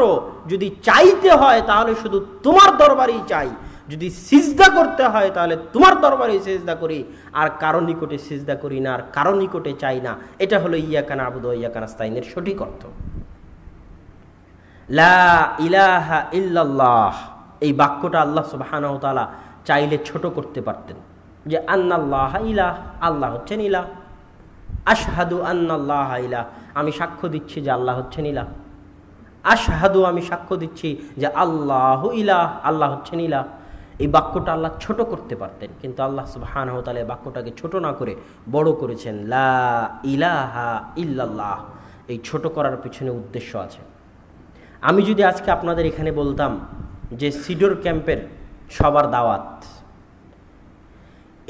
যদি চাইতে হয় তাহলে শুধু তোমার দরবারই চাই যদি সিজদা করতে হয় তাহলে তোমার দরবারে সিজদা করি আর কারো নিকটে সিজদা করি না আর কারো নিকটে চাই না এটা হলো ইয়াকান আবুদ ইয়াকান আস্তাইনের সঠিক অর্থ লা ইলাহা ইল্লাল্লাহ এই বাক্যটা আল্লাহ সুবাহ তালা চাইলে ছোট করতে পারতেন যে আন্নাল্লাহ ইলাহ আল্লাহ হচ্ছেন ইলাহ আশহাদু আন্নাল্লাহ ইলাহ আমি সাক্ষ্য দিচ্ছি যে আল্লাহ হচ্ছেন ইলাহ আশহাদু আমি সাক্ষ্য দিচ্ছি যে আল্লাহ ইলাহ আল্লাহ হচ্ছেন ইলাহ এই বাক্যটা আল্লাহ ছোট করতে পারতেন কিন্তু আল্লাহ সুবাহান তালা এই বাক্যটাকে ছোট না করে বড় করেছেন লা ইলাহা ইল্লাল্লাহ এই ছোট করার পিছনে উদ্দেশ্য আছে আমি যদি আজকে আপনাদের এখানে বলতাম যে সিডোর ক্যাম্পের সবার দাওয়াত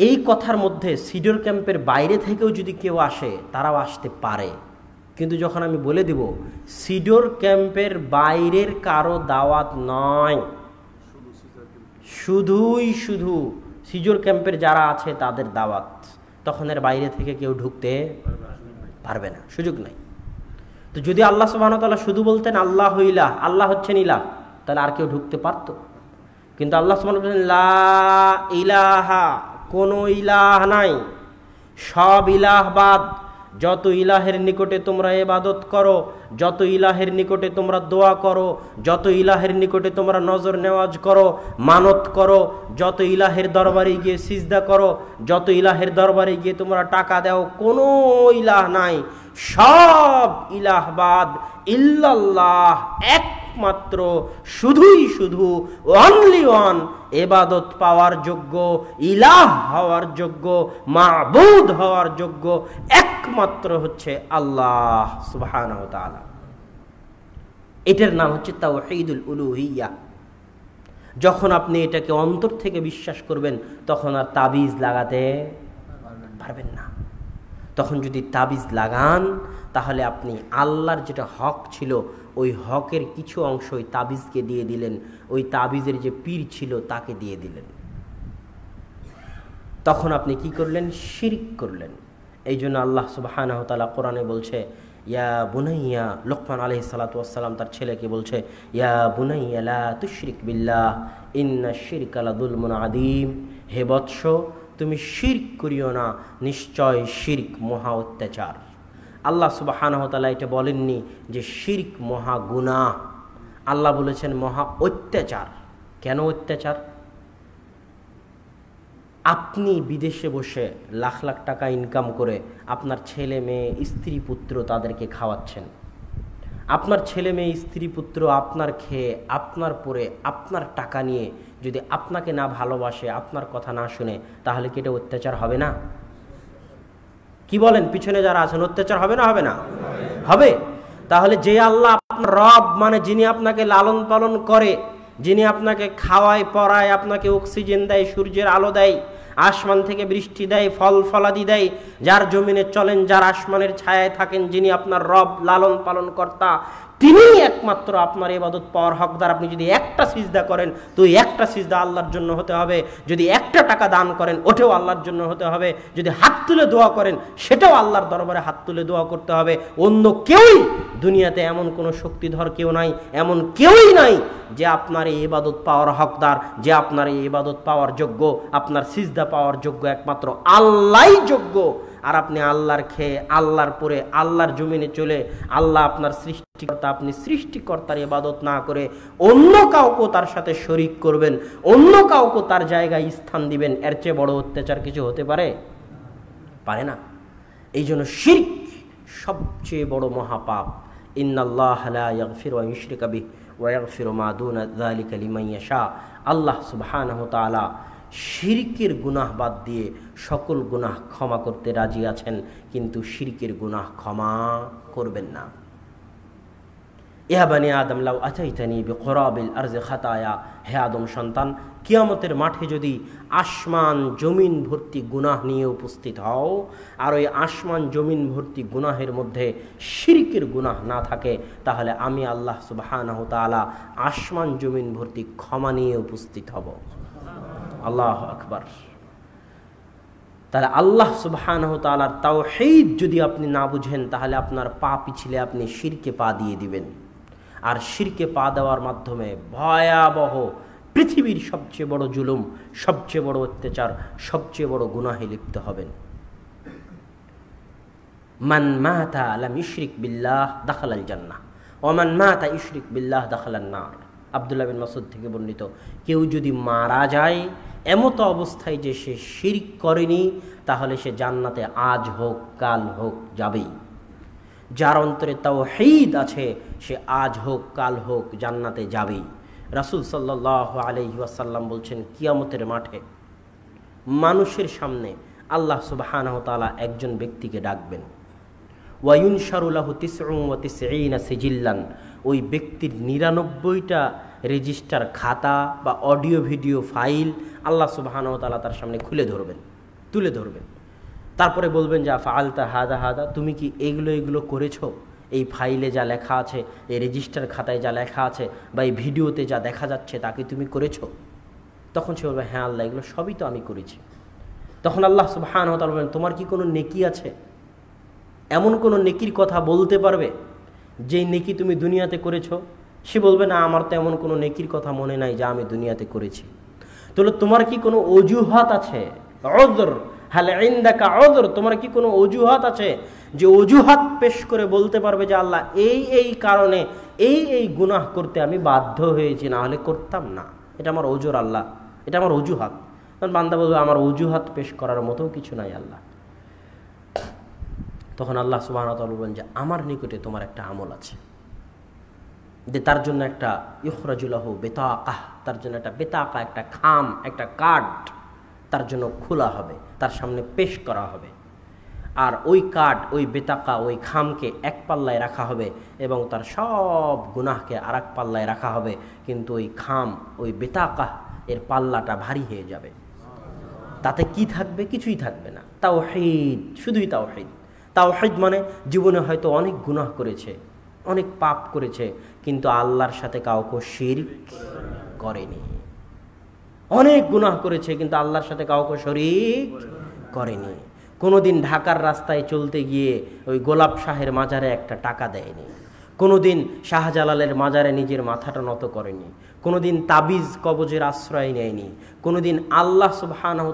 এই কথার মধ্যে সিডোর ক্যাম্পের বাইরে থেকেও যদি কেউ আসে তারাও আসতে পারে কিন্তু যখন আমি বলে দেব সিডোর ক্যাম্পের বাইরের কারো দাওয়াত নয় শুধুই শুধু সিজোর ক্যাম্পের যারা আছে তাদের দাওয়াত তখন এর বাইরে থেকে কেউ ঢুকতে পারবে না সুযোগ নাই তো যদি আল্লাহ সুবাহতাল্লাহ শুধু বলতেন আল্লাহ হইলা আল্লাহ হচ্ছেন ইলাহ তাহলে আর কেউ ঢুকতে পারত কিন্তু আল্লাহ সুবাহ বলছেন লা ইলাহা কোনো ইলাহ নাই সব ইলাহবাদ যত ইলাহের নিকটে তোমরা এবাদত করো যত ইলাহের নিকটে তোমরা দোয়া করো যত ইলাহের নিকটে তোমরা নজর নেওয়াজ করো মানত করো যত ইলাহের দরবারে গিয়ে সিজদা করো যত ইলাহের দরবারে গিয়ে তোমরা টাকা দাও কোনো ইলাহ নাই সব ইলাহবাদ ইল্লাল্লাহ এক একমাত্র শুধুই শুধু অনলি ওয়ান এবাদত পাওয়ার যোগ্য ইলাহ হওয়ার যোগ্য মাবুদ হওয়ার যোগ্য একমাত্র হচ্ছে আল্লাহ সুবাহ এটার নাম হচ্ছে তাও ঈদুল উলুহিয়া যখন আপনি এটাকে অন্তর থেকে বিশ্বাস করবেন তখন আর তাবিজ লাগাতে পারবেন না তখন যদি তাবিজ লাগান তাহলে আপনি আল্লাহর যেটা হক ছিল ওই হকের কিছু অংশ ওই তাবিজকে দিয়ে দিলেন ওই তাবিজের যে পীর ছিল তাকে দিয়ে দিলেন তখন আপনি কি করলেন শিরিক করলেন এই জন্য আল্লাহ সুবাহানহতালা কোরআনে বলছে ইয়া বুনাইয়া লোকমান আলহ সালাতাম তার ছেলেকে বলছে ইয়া বুনাইয়ালা তুশরিক বিল্লাহ ইন্না শিরক আলাদুল মুন আদিম হে বৎস তুমি শির্ক করিও না নিশ্চয় শির্ক মহা অত্যাচার আল্লাহ সুবাহানহতালা এটা বলেননি যে শির্ক মহা গুণা আল্লাহ বলেছেন মহা অত্যাচার কেন অত্যাচার আপনি বিদেশে বসে লাখ লাখ টাকা ইনকাম করে আপনার ছেলে মেয়ে স্ত্রী পুত্র তাদেরকে খাওয়াচ্ছেন আপনার ছেলে মেয়ে স্ত্রী পুত্র আপনার খেয়ে আপনার পরে আপনার টাকা নিয়ে যদি আপনাকে না ভালোবাসে আপনার কথা না শুনে তাহলে কি এটা অত্যাচার হবে না কি বলেন পিছনে যারা আছেন অত্যাচার হবে না হবে না হবে তাহলে যে আল্লাহ আপনার রব মানে যিনি আপনাকে লালন পালন করে যিনি আপনাকে খাওয়ায় পরায় আপনাকে অক্সিজেন দেয় সূর্যের আলো দেয় আসমান থেকে বৃষ্টি দেয় ফল ফলাদি দেয় যার জমিনে চলেন যার আসমানের ছায়ায় থাকেন যিনি আপনার রব লালন পালন কর্তা তিনিই একমাত্র আপনার এবাদত পাওয়ার হকদার আপনি যদি একটা সিজদা করেন তো একটা সিজদা আল্লাহর জন্য হতে হবে যদি একটা টাকা দান করেন ওটাও আল্লাহর জন্য হতে হবে যদি হাত তুলে দোয়া করেন সেটাও আল্লাহর দরবারে হাত তুলে দোয়া করতে হবে অন্য কেউই দুনিয়াতে এমন কোনো শক্তিধর কেউ নাই এমন কেউই নাই যে আপনার এই ইবাদত পাওয়ার হকদার যে আপনার এই ইবাদত পাওয়ার যোগ্য আপনার সিজদা পাওয়ার যোগ্য একমাত্র আল্লাহই যোগ্য আর আপনি আল্লাহর খেয়ে আল্লাহর পরে আল্লাহর জমিনে চলে আল্লাহ আপনার সৃষ্টিকর্তা আপনি সৃষ্টিকর্তার ইবাদত না করে অন্য কাউকে তার সাথে শরিক করবেন অন্য কাউকে তার জায়গায় স্থান দিবেন এর চেয়ে বড় অত্যাচার কিছু হতে পারে পারে না এই জন্য শির্ক সবচেয়ে বড় মহাপাপ ইন্নাল্লাহ ফির ইশরিকাবি আল্লাহ সুবহান সিরকের গুনাহ বাদ দিয়ে সকল গুনাহ ক্ষমা করতে রাজি আছেন কিন্তু শিরকের গুনাহ ক্ষমা করবেন না ইহাবানি আদম লাউ আচাইতানি বি খরাবিল আরজে খাতায়া হে আদম সন্তান কিয়ামতের মাঠে যদি আসমান জমিন ভর্তি গুনাহ নিয়ে উপস্থিত হও আর ওই আসমান জমিন ভর্তি গুনাহের মধ্যে শিরকের গুনাহ না থাকে তাহলে আমি আল্লাহ সুবাহ তালা আসমান জমিন ভর্তি ক্ষমা নিয়ে উপস্থিত হব আল্লাহ আকবর তাহলে আল্লাহ সুবাহ তালার তাও হেদ যদি আপনি না বুঝেন তাহলে আপনার পা পিছিলে আপনি শিরকে পা দিয়ে দিবেন আর শিরকে পা দেওয়ার মাধ্যমে ভয়াবহ পৃথিবীর সবচেয়ে বড় জুলুম সবচেয়ে বড় অত্যাচার সবচেয়ে বড় গুনাহে লিপ্ত হবেন মান মাতা আলাম ইশরিক বিল্লাহ দাখালাল জান্না অমান মাহাতা ইশরিক বিল্লাহ দাখালান না আবদুল্লাহ বিন মাসুদ থেকে বর্ণিত কেউ যদি মারা যায় এমতো অবস্থায় যে সে শিরিক করেনি তাহলে সে জান্নাতে আজ হোক কাল হোক যাবেই যার অন্তরে তাও হেইদ আছে সে আজ হোক কাল হোক জান্নাতে যাবেই রাসুল সাল্লাহ আলহিহাসাল্লাম বলছেন কিয়ামতের মাঠে মানুষের সামনে আল্লাহ সুবাহানহতালা একজন ব্যক্তিকে ডাকবেন ওয়াইন শারুল্লাহ সিজিল্লান ওই ব্যক্তির নিরানব্বইটা রেজিস্টার খাতা বা অডিও ভিডিও ফাইল আল্লাহ সুবাহানহতালা তার সামনে খুলে ধরবেন তুলে ধরবেন তারপরে বলবেন যে আফা আলতা হাদা হাদা তুমি কি এগুলো এগুলো করেছো এই ফাইলে যা লেখা আছে এই রেজিস্টার খাতায় যা লেখা আছে বা এই ভিডিওতে যা দেখা যাচ্ছে তাকে তুমি করেছো তখন সে বলবে হ্যাঁ আল্লাহ এগুলো সবই তো আমি করেছি তখন আল্লাহ সুবাহান হতাল বলেন তোমার কি কোনো নেকি আছে এমন কোনো নেকির কথা বলতে পারবে যেই নেকি তুমি দুনিয়াতে করেছো সে বলবে না আমার তো এমন কোনো নেকির কথা মনে নাই যা আমি দুনিয়াতে করেছি তাহলে তোমার কি কোনো অজুহাত আছে অজর হালে আইন দেখা অদর তোমার কি কোনো অজুহাত আছে যে অজুহাত পেশ করে বলতে পারবে যে আল্লাহ এই এই কারণে এই এই গুনাহ করতে আমি বাধ্য হয়েছি না হলে করতাম না এটা আমার অজুর আল্লাহ এটা আমার অজুহাত তখন বান্দা বলবে আমার অজুহাত পেশ করার মতো কিছু নাই আল্লাহ তখন আল্লাহ সুবাহ বলবেন যে আমার নিকটে তোমার একটা আমল আছে যে তার জন্য একটা বেতা বেতাকাহ তার জন্য একটা বেতাকা একটা খাম একটা কাঠ তার জন্য খোলা হবে তার সামনে পেশ করা হবে আর ওই কাঠ ওই বেতাকা ওই খামকে এক পাল্লায় রাখা হবে এবং তার সব গুনাহকে আর পাল্লায় রাখা হবে কিন্তু ওই খাম ওই বেতাকা এর পাল্লাটা ভারী হয়ে যাবে তাতে কি থাকবে কিছুই থাকবে না তাও হিদ শুধুই তাও হিদ তাও হিদ মানে জীবনে হয়তো অনেক গুনাহ করেছে অনেক পাপ করেছে কিন্তু আল্লাহর সাথে কাউকে শির করেনি অনেক গুনাহ করেছে কিন্তু আল্লাহর সাথে কাউকে শরিক করেনি কোনোদিন ঢাকার রাস্তায় চলতে গিয়ে ওই গোলাপ শাহের মাজারে একটা টাকা দেয়নি কোনোদিন শাহজালালের মাজারে নিজের মাথাটা নত করেনি কোনোদিন তাবিজ কবজের আশ্রয় নেয়নি কোনোদিন আল্লাহ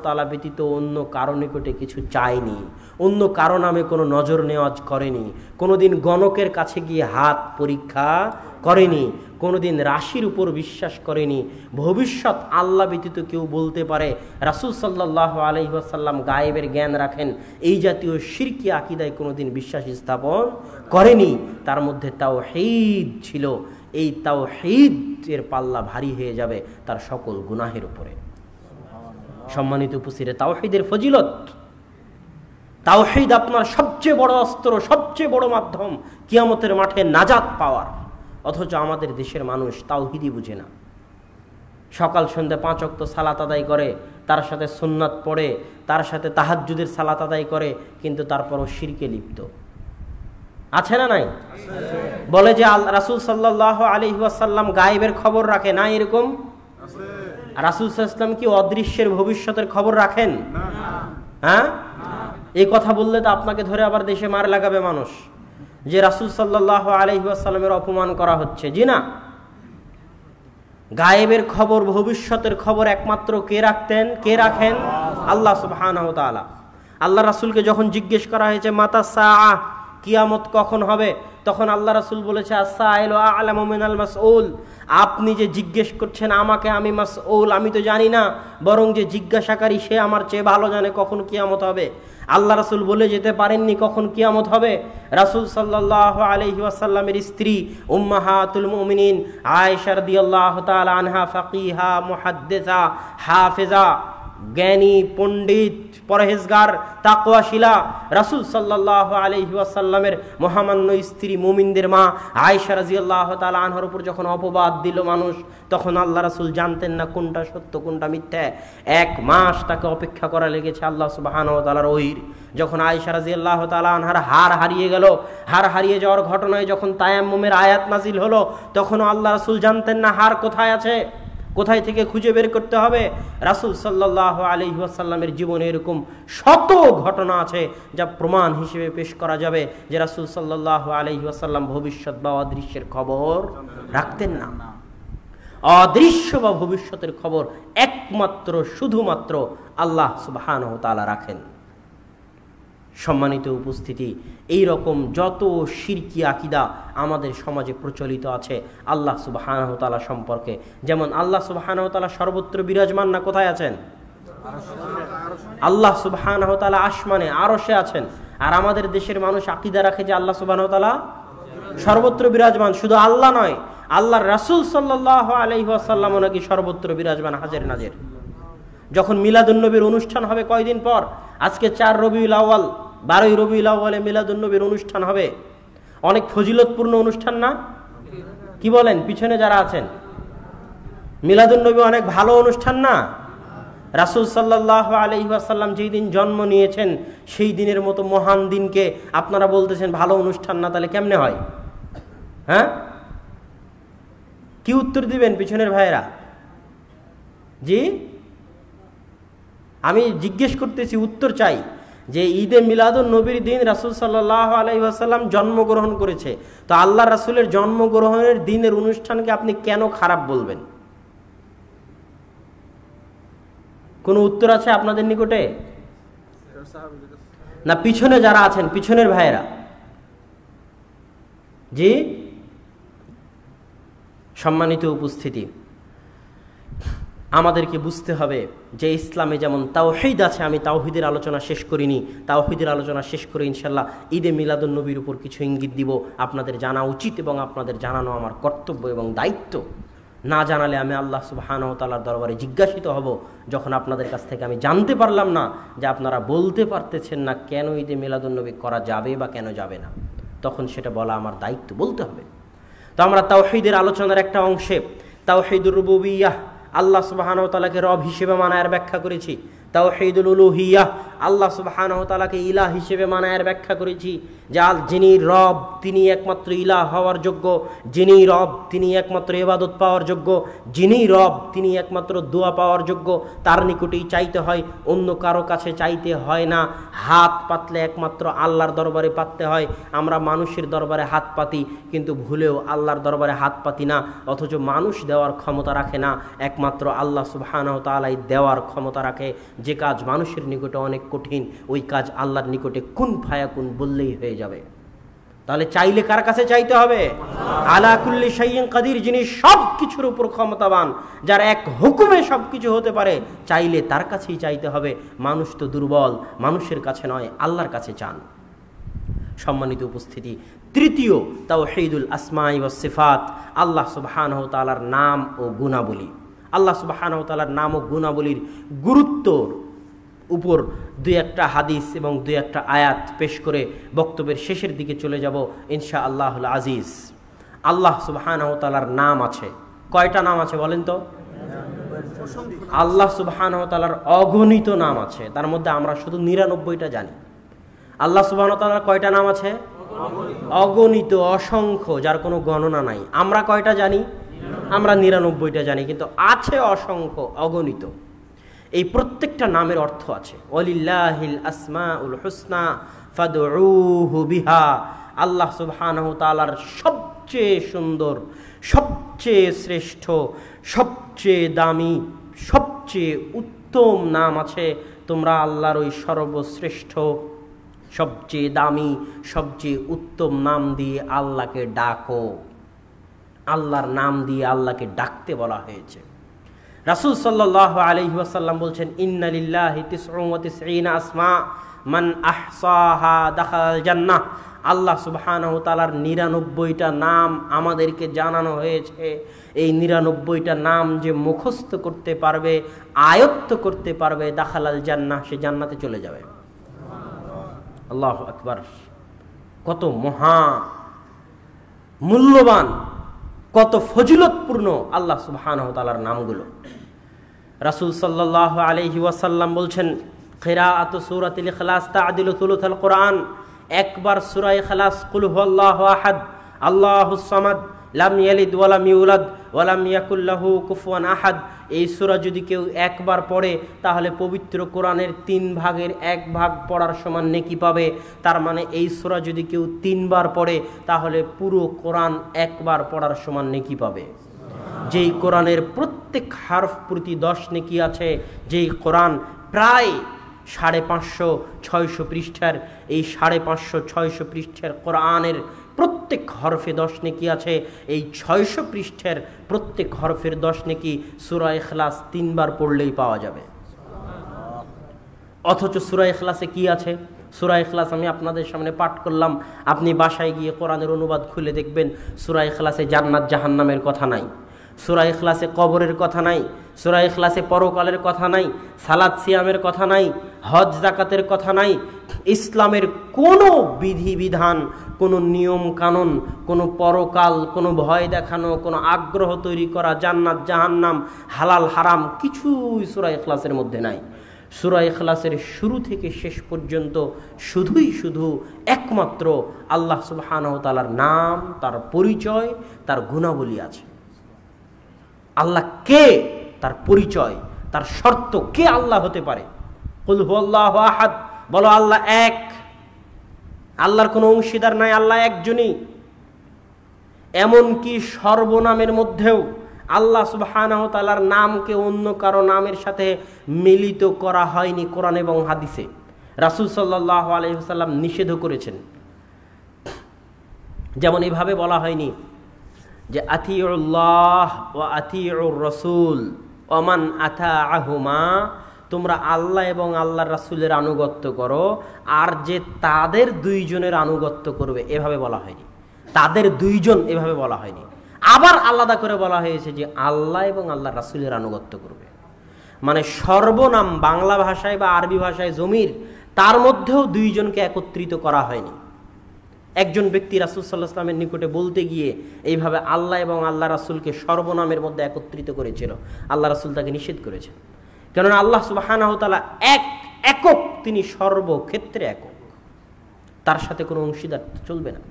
তালা ব্যতীত অন্য কারো নিকটে কিছু চায়নি অন্য কারো নামে কোনো নজর নেওয়াজ করেনি কোনোদিন গণকের কাছে গিয়ে হাত পরীক্ষা করেনি কোনোদিন রাশির উপর বিশ্বাস করেনি ভবিষ্যৎ আল্লাহ ব্যতীত কেউ বলতে পারে রাসুল সাল্লাহ আলহিহাসাল্লাম গায়েবের জ্ঞান রাখেন এই জাতীয় সিরকি আকিদায় কোনোদিন বিশ্বাস স্থাপন করেনি তার মধ্যে তাও হেদ ছিল এই তাও হেদের পাল্লা ভারী হয়ে যাবে তার সকল গুনাহের উপরে সম্মানিত উপস্থিতে তাওহিদের ফজিলত তাওহিদ আপনার সবচেয়ে বড় অস্ত্র সবচেয়ে বড় মাধ্যম কিয়ামতের মাঠে নাজাত পাওয়ার অথচ আমাদের দেশের মানুষ তাওহিদি বুঝে না সকাল সন্ধ্যে পাঁচ অক্ত সালাত আদায় করে তার সাথে সুন্নাত পড়ে তার সাথে তাহাজুদের সালাত আদায় করে কিন্তু তারপরও শিরকে লিপ্ত আছে না নাই বলে যে আল রাসুল সাল্লাহ আলি ওয়াসাল্লাম গায়েবের খবর রাখে না এরকম রাসুল সাল্লাম কি অদৃশ্যের ভবিষ্যতের খবর রাখেন হ্যাঁ এই কথা বললে তো আপনাকে ধরে আবার দেশে মার লাগাবে মানুষ যে রাসুল সাল্লাহ আলহিউসালামের অপমান করা হচ্ছে জি না গায়েবের খবর ভবিষ্যতের খবর একমাত্র কে রাখতেন কে রাখেন আল্লাহ সুবাহ আল্লাহ রাসুলকে যখন জিজ্ঞেস করা হয়েছে মাতা সাহ কিয়ামত কখন হবে তখন আল্লাহ রাসুল বলেছে আসাইল আপনি যে জিজ্ঞেস করছেন আমাকে আমি মাসউল আমি তো জানি না বরং যে জিজ্ঞাসাকারী সে আমার চেয়ে ভালো জানে কখন কিয়ামত হবে আল্লাহ রাসুল বলে যেতে পারেননি কখন কিয়ামত হবে রাসুল সাল্লাহ আলহি আসাল্লামের স্ত্রী উম্মাহাতুল মুমিনিন আয়েশার দিয়াল্লাহ তাল আনহা ফাকিহা মোহাদ্দেজা হাফেজা জ্ঞানী পণ্ডিত পরহেজগার তাকোয়াশিলা রাসুল সাল্লাহ আলহিউসাল্লামের মহামান্য স্ত্রী মুমিনদের মা আয়সা রাজি আল্লাহ তালা আনহার উপর যখন অপবাদ দিল মানুষ তখন আল্লাহ রাসুল জানতেন না কোনটা সত্য কোনটা মিথ্যা এক মাস তাকে অপেক্ষা করা লেগেছে আল্লাহ সুবাহান তালার ওইর যখন আয়সা রাজি আল্লাহ তালা আনহার হার হারিয়ে গেল হার হারিয়ে যাওয়ার ঘটনায় যখন তায়াম্মুমের আয়াত নাজিল হলো তখনও আল্লাহ রাসুল জানতেন না হার কোথায় আছে কোথায় থেকে খুঁজে বের করতে হবে রাসুল সাল্লাহ আলহিহাসাল্লামের জীবনে এরকম শত ঘটনা আছে যা প্রমাণ হিসেবে পেশ করা যাবে যে রাসুল সাল্লাহ আলহিহাসাল্লাম ভবিষ্যৎ বা অদৃশ্যের খবর রাখতেন না অদৃশ্য বা ভবিষ্যতের খবর একমাত্র শুধুমাত্র আল্লাহ সুবাহান তালা রাখেন সম্মানিত উপস্থিতি এই রকম যত শিরকি আকিদা আমাদের সমাজে প্রচলিত আছে আল্লাহ সুবাহানহতালা সম্পর্কে যেমন আল্লাহ সুবাহানহতালা সর্বত্র বিরাজমান না কোথায় আছেন আল্লাহ সুবাহানহতালা আসমানে সে আছেন আর আমাদের দেশের মানুষ আকিদা রাখে যে আল্লাহ সুবাহানহতালা সর্বত্র বিরাজমান শুধু আল্লাহ নয় আল্লাহর রাসুল সাল্লাহ আলহিহাসাল্লাম নাকি সর্বত্র বিরাজমান হাজের নাজের যখন মিলাদুন্নবীর অনুষ্ঠান হবে কয়দিন পর আজকে চার রবিউল আওয়াল বারোই রবিউল বলে মিলাদুন্নবীর অনুষ্ঠান হবে অনেক ফজিলতপূর্ণ অনুষ্ঠান না কি বলেন পিছনে যারা আছেন মিলাদুন্নবী অনেক ভালো অনুষ্ঠান না রাসুল সাল্লাহ আলহিহাসাল্লাম যেই দিন জন্ম নিয়েছেন সেই দিনের মতো মহান দিনকে আপনারা বলতেছেন ভালো অনুষ্ঠান না তাহলে কেমনে হয় হ্যাঁ কি উত্তর দিবেন পিছনের ভাইয়েরা জি আমি জিজ্ঞেস করতেছি উত্তর চাই যে ঈদে মিলাদুল নবীর দিন রাসুল সাল্লাহ আলাই আসাল্লাম জন্মগ্রহণ করেছে তো আল্লাহ রাসুলের জন্মগ্রহণের দিনের অনুষ্ঠানকে আপনি কেন খারাপ বলবেন কোনো উত্তর আছে আপনাদের নিকটে না পিছনে যারা আছেন পিছনের ভাইয়েরা জি সম্মানিত উপস্থিতি আমাদেরকে বুঝতে হবে যে ইসলামে যেমন তাওহিদ আছে আমি তাওহিদের আলোচনা শেষ করিনি তাওহিদের আলোচনা শেষ করে ইনশাল্লাহ ঈদে মিলাদুল নবীর উপর কিছু ইঙ্গিত দিব আপনাদের জানা উচিত এবং আপনাদের জানানো আমার কর্তব্য এবং দায়িত্ব না জানালে আমি আল্লাহ সুবাহানও তালার দরবারে জিজ্ঞাসিত হব যখন আপনাদের কাছ থেকে আমি জানতে পারলাম না যে আপনারা বলতে পারতেছেন না কেন ঈদে নবী করা যাবে বা কেন যাবে না তখন সেটা বলা আমার দায়িত্ব বলতে হবে তো আমরা তাওহিদের আলোচনার একটা অংশে তাওহিদুর রুবুবিয়াহ আল্লাহ সুবাহানতালাকে রব হিসেবে মানায়ের ব্যাখ্যা করেছি তাও হেদুল উলুহিয়া আল্লাহ সুবাহানহতালাকে ইলা হিসেবে মানায়ের ব্যাখ্যা করেছি যে আল যিনি রব তিনি একমাত্র ইলা হওয়ার যোগ্য যিনি রব তিনি একমাত্র এবাদত পাওয়ার যোগ্য যিনি রব তিনি একমাত্র দোয়া পাওয়ার যোগ্য তার নিকটেই চাইতে হয় অন্য কারো কাছে চাইতে হয় না হাত পাতলে একমাত্র আল্লাহর দরবারে পাততে হয় আমরা মানুষের দরবারে হাত পাতি কিন্তু ভুলেও আল্লাহর দরবারে হাত পাতি না অথচ মানুষ দেওয়ার ক্ষমতা রাখে না একমাত্র আল্লাহ সুবাহানহতালাই দেওয়ার ক্ষমতা রাখে যে কাজ মানুষের নিকটে অনেক কঠিন ওই কাজ আল্লাহর নিকটে কোন ফায়া কোন বললেই হয়ে যাবে তাহলে চাইলে কার কাছে চাইতে হবে আলাকুল্লি সাইয়ং কাদির যিনি সব কিছুর উপর ক্ষমতাবান যার এক হুকুমে সব কিছু হতে পারে চাইলে তার কাছেই চাইতে হবে মানুষ তো দুর্বল মানুষের কাছে নয় আল্লাহর কাছে চান সম্মানিত উপস্থিতি তৃতীয় তাও হেদুল আসমাই ও সিফাত আল্লাহ ও তালার নাম ও গুণাবলী আল্লাহ ও তালার নাম ও গুণাবলীর গুরুত্ব উপর দু একটা হাদিস এবং দু একটা আয়াত পেশ করে বক্তব্যের শেষের দিকে চলে যাব ইনশা আল্লাহ আজিজ আল্লাহ তালার নাম আছে কয়টা নাম আছে বলেন তো আল্লাহ সুবাহানহতালার অগণিত নাম আছে তার মধ্যে আমরা শুধু নিরানব্বইটা জানি আল্লাহ তালার কয়টা নাম আছে অগণিত অসংখ্য যার কোনো গণনা নাই আমরা কয়টা জানি আমরা নিরানব্বইটা জানি কিন্তু আছে অসংখ্য অগণিত এই প্রত্যেকটা নামের অর্থ আছে অলিল্লাহিল আসমা উল হুসনা বিহা আল্লাহ সুবহানাহু তাআলার সবচেয়ে সুন্দর সবচেয়ে শ্রেষ্ঠ সবচেয়ে দামি সবচেয়ে উত্তম নাম আছে তোমরা আল্লাহর ওই সর্বশ্রেষ্ঠ সবচেয়ে দামি সবচেয়ে উত্তম নাম দিয়ে আল্লাহকে ডাকো আল্লাহর নাম দিয়ে আল্লাহকে ডাকতে বলা হয়েছে রাসুল সাল্লাহ আলহিহাসাল্লাম বলছেন ইন্নালিল্লাহ আসমা মান আহসাহা দাখাল জান্নাহ আল্লাহ সুবহানাহু নিরানব্বইটা নাম আমাদেরকে জানানো হয়েছে এই নিরানব্বইটা নাম যে মুখস্থ করতে পারবে আয়ত্ত করতে পারবে দাখালাল জান্নাহ সে জান্নাতে চলে যাবে আল্লাহ আকবর কত মহা মূল্যবান কত ফজিলতপূর্ণ আল্লাহ সুবাহানহ তালার নামগুলো রাসুল সাল্লাহ আলহি ওয়াসাল্লাম বলছেন খেরা আত সুরাত খালাস তা আদিল তুলুথাল কোরআন একবার সুরাই খালাস কুলহ আল্লাহ আহাদ আল্লাহ সামাদ লাম ইয়ালিদ ওয়ালাম ইউলাদ ওয়ালাম ইয়াকুল্লাহু কুফওয়ান আহাদ এই সুরা যদি কেউ একবার পড়ে তাহলে পবিত্র কোরআনের তিন ভাগের এক ভাগ পড়ার সমান নেকি পাবে তার মানে এই সুরা যদি কেউ তিনবার পড়ে তাহলে পুরো কোরআন একবার পড়ার সমান নেকি পাবে যেই কোরআনের প্রত্যেক হারফ প্রতি দশ নেকি আছে যেই কোরআন প্রায় সাড়ে পাঁচশো ছয়শো পৃষ্ঠার এই সাড়ে পাঁচশো ছয়শো পৃষ্ঠার কোরআনের প্রত্যেক হরফে দশ নেকি আছে এই ছয়শো পৃষ্ঠের প্রত্যেক হরফের দশ নেকি সুরায় খ্লাস তিনবার পড়লেই পাওয়া যাবে অথচ সুরায় এখলাসে কি আছে সুরা এখলাস আমি আপনাদের সামনে পাঠ করলাম আপনি বাসায় গিয়ে কোরআনের অনুবাদ খুলে দেখবেন সুরা এখলাসে জান্নাত জাহান্নামের কথা নাই সুরা এখলাসে কবরের কথা নাই সুরা এখলাসে পরকালের কথা নাই সালাদ সিয়ামের কথা নাই হজ জাকাতের কথা নাই ইসলামের কোনো বিধিবিধান কোনো নিয়ম কানুন কোনো পরকাল কোনো ভয় দেখানো কোনো আগ্রহ তৈরি করা জান্নাত জাহান্নাম হালাল হারাম কিছুই সুরা এখলাসের মধ্যে নাই সুরা এখলাসের শুরু থেকে শেষ পর্যন্ত শুধুই শুধু একমাত্র আল্লাহ তালার নাম তার পরিচয় তার গুণাবলী আছে আল্লাহ কে তার পরিচয় তার শর্ত কে আল্লাহ হতে পারে আল্লাহ আহাদ বলো আল্লাহ এক আল্লাহর কোনো অংশীদার নাই আল্লাহ একজনই এমনকি সর্বনামের মধ্যেও আল্লাহ তালার নামকে অন্য কারো নামের সাথে মিলিত করা হয়নি কোরআন এবং হাদিসে রাসুল সাল্লাহ আলহিহাল্লাম নিষেধ করেছেন যেমন এভাবে বলা হয়নি যে আথিউল্লাহ ও আথিউর রসুল ওমান আথা আহমা তোমরা আল্লাহ এবং আল্লাহর রাসুলের আনুগত্য করো আর যে তাদের দুইজনের আনুগত্য করবে এভাবে বলা হয়নি তাদের দুইজন এভাবে বলা হয়নি আবার আলাদা করে বলা হয়েছে যে আল্লাহ এবং আল্লাহ রাসুলের আনুগত্য করবে মানে সর্বনাম বাংলা ভাষায় বা আরবি ভাষায় জমির তার মধ্যেও দুইজনকে একত্রিত করা হয়নি একজন ব্যক্তি রাসুল সাল্লাহ ইসলামের নিকটে বলতে গিয়ে এইভাবে আল্লাহ এবং আল্লাহ রাসুলকে সর্বনামের মধ্যে একত্রিত করেছিল আল্লাহ রাসুল তাকে নিষেধ করেছেন কেননা আল্লাহ সুবাহ এক একক তিনি সর্বক্ষেত্রে একক তার সাথে কোনো অংশীদার চলবে না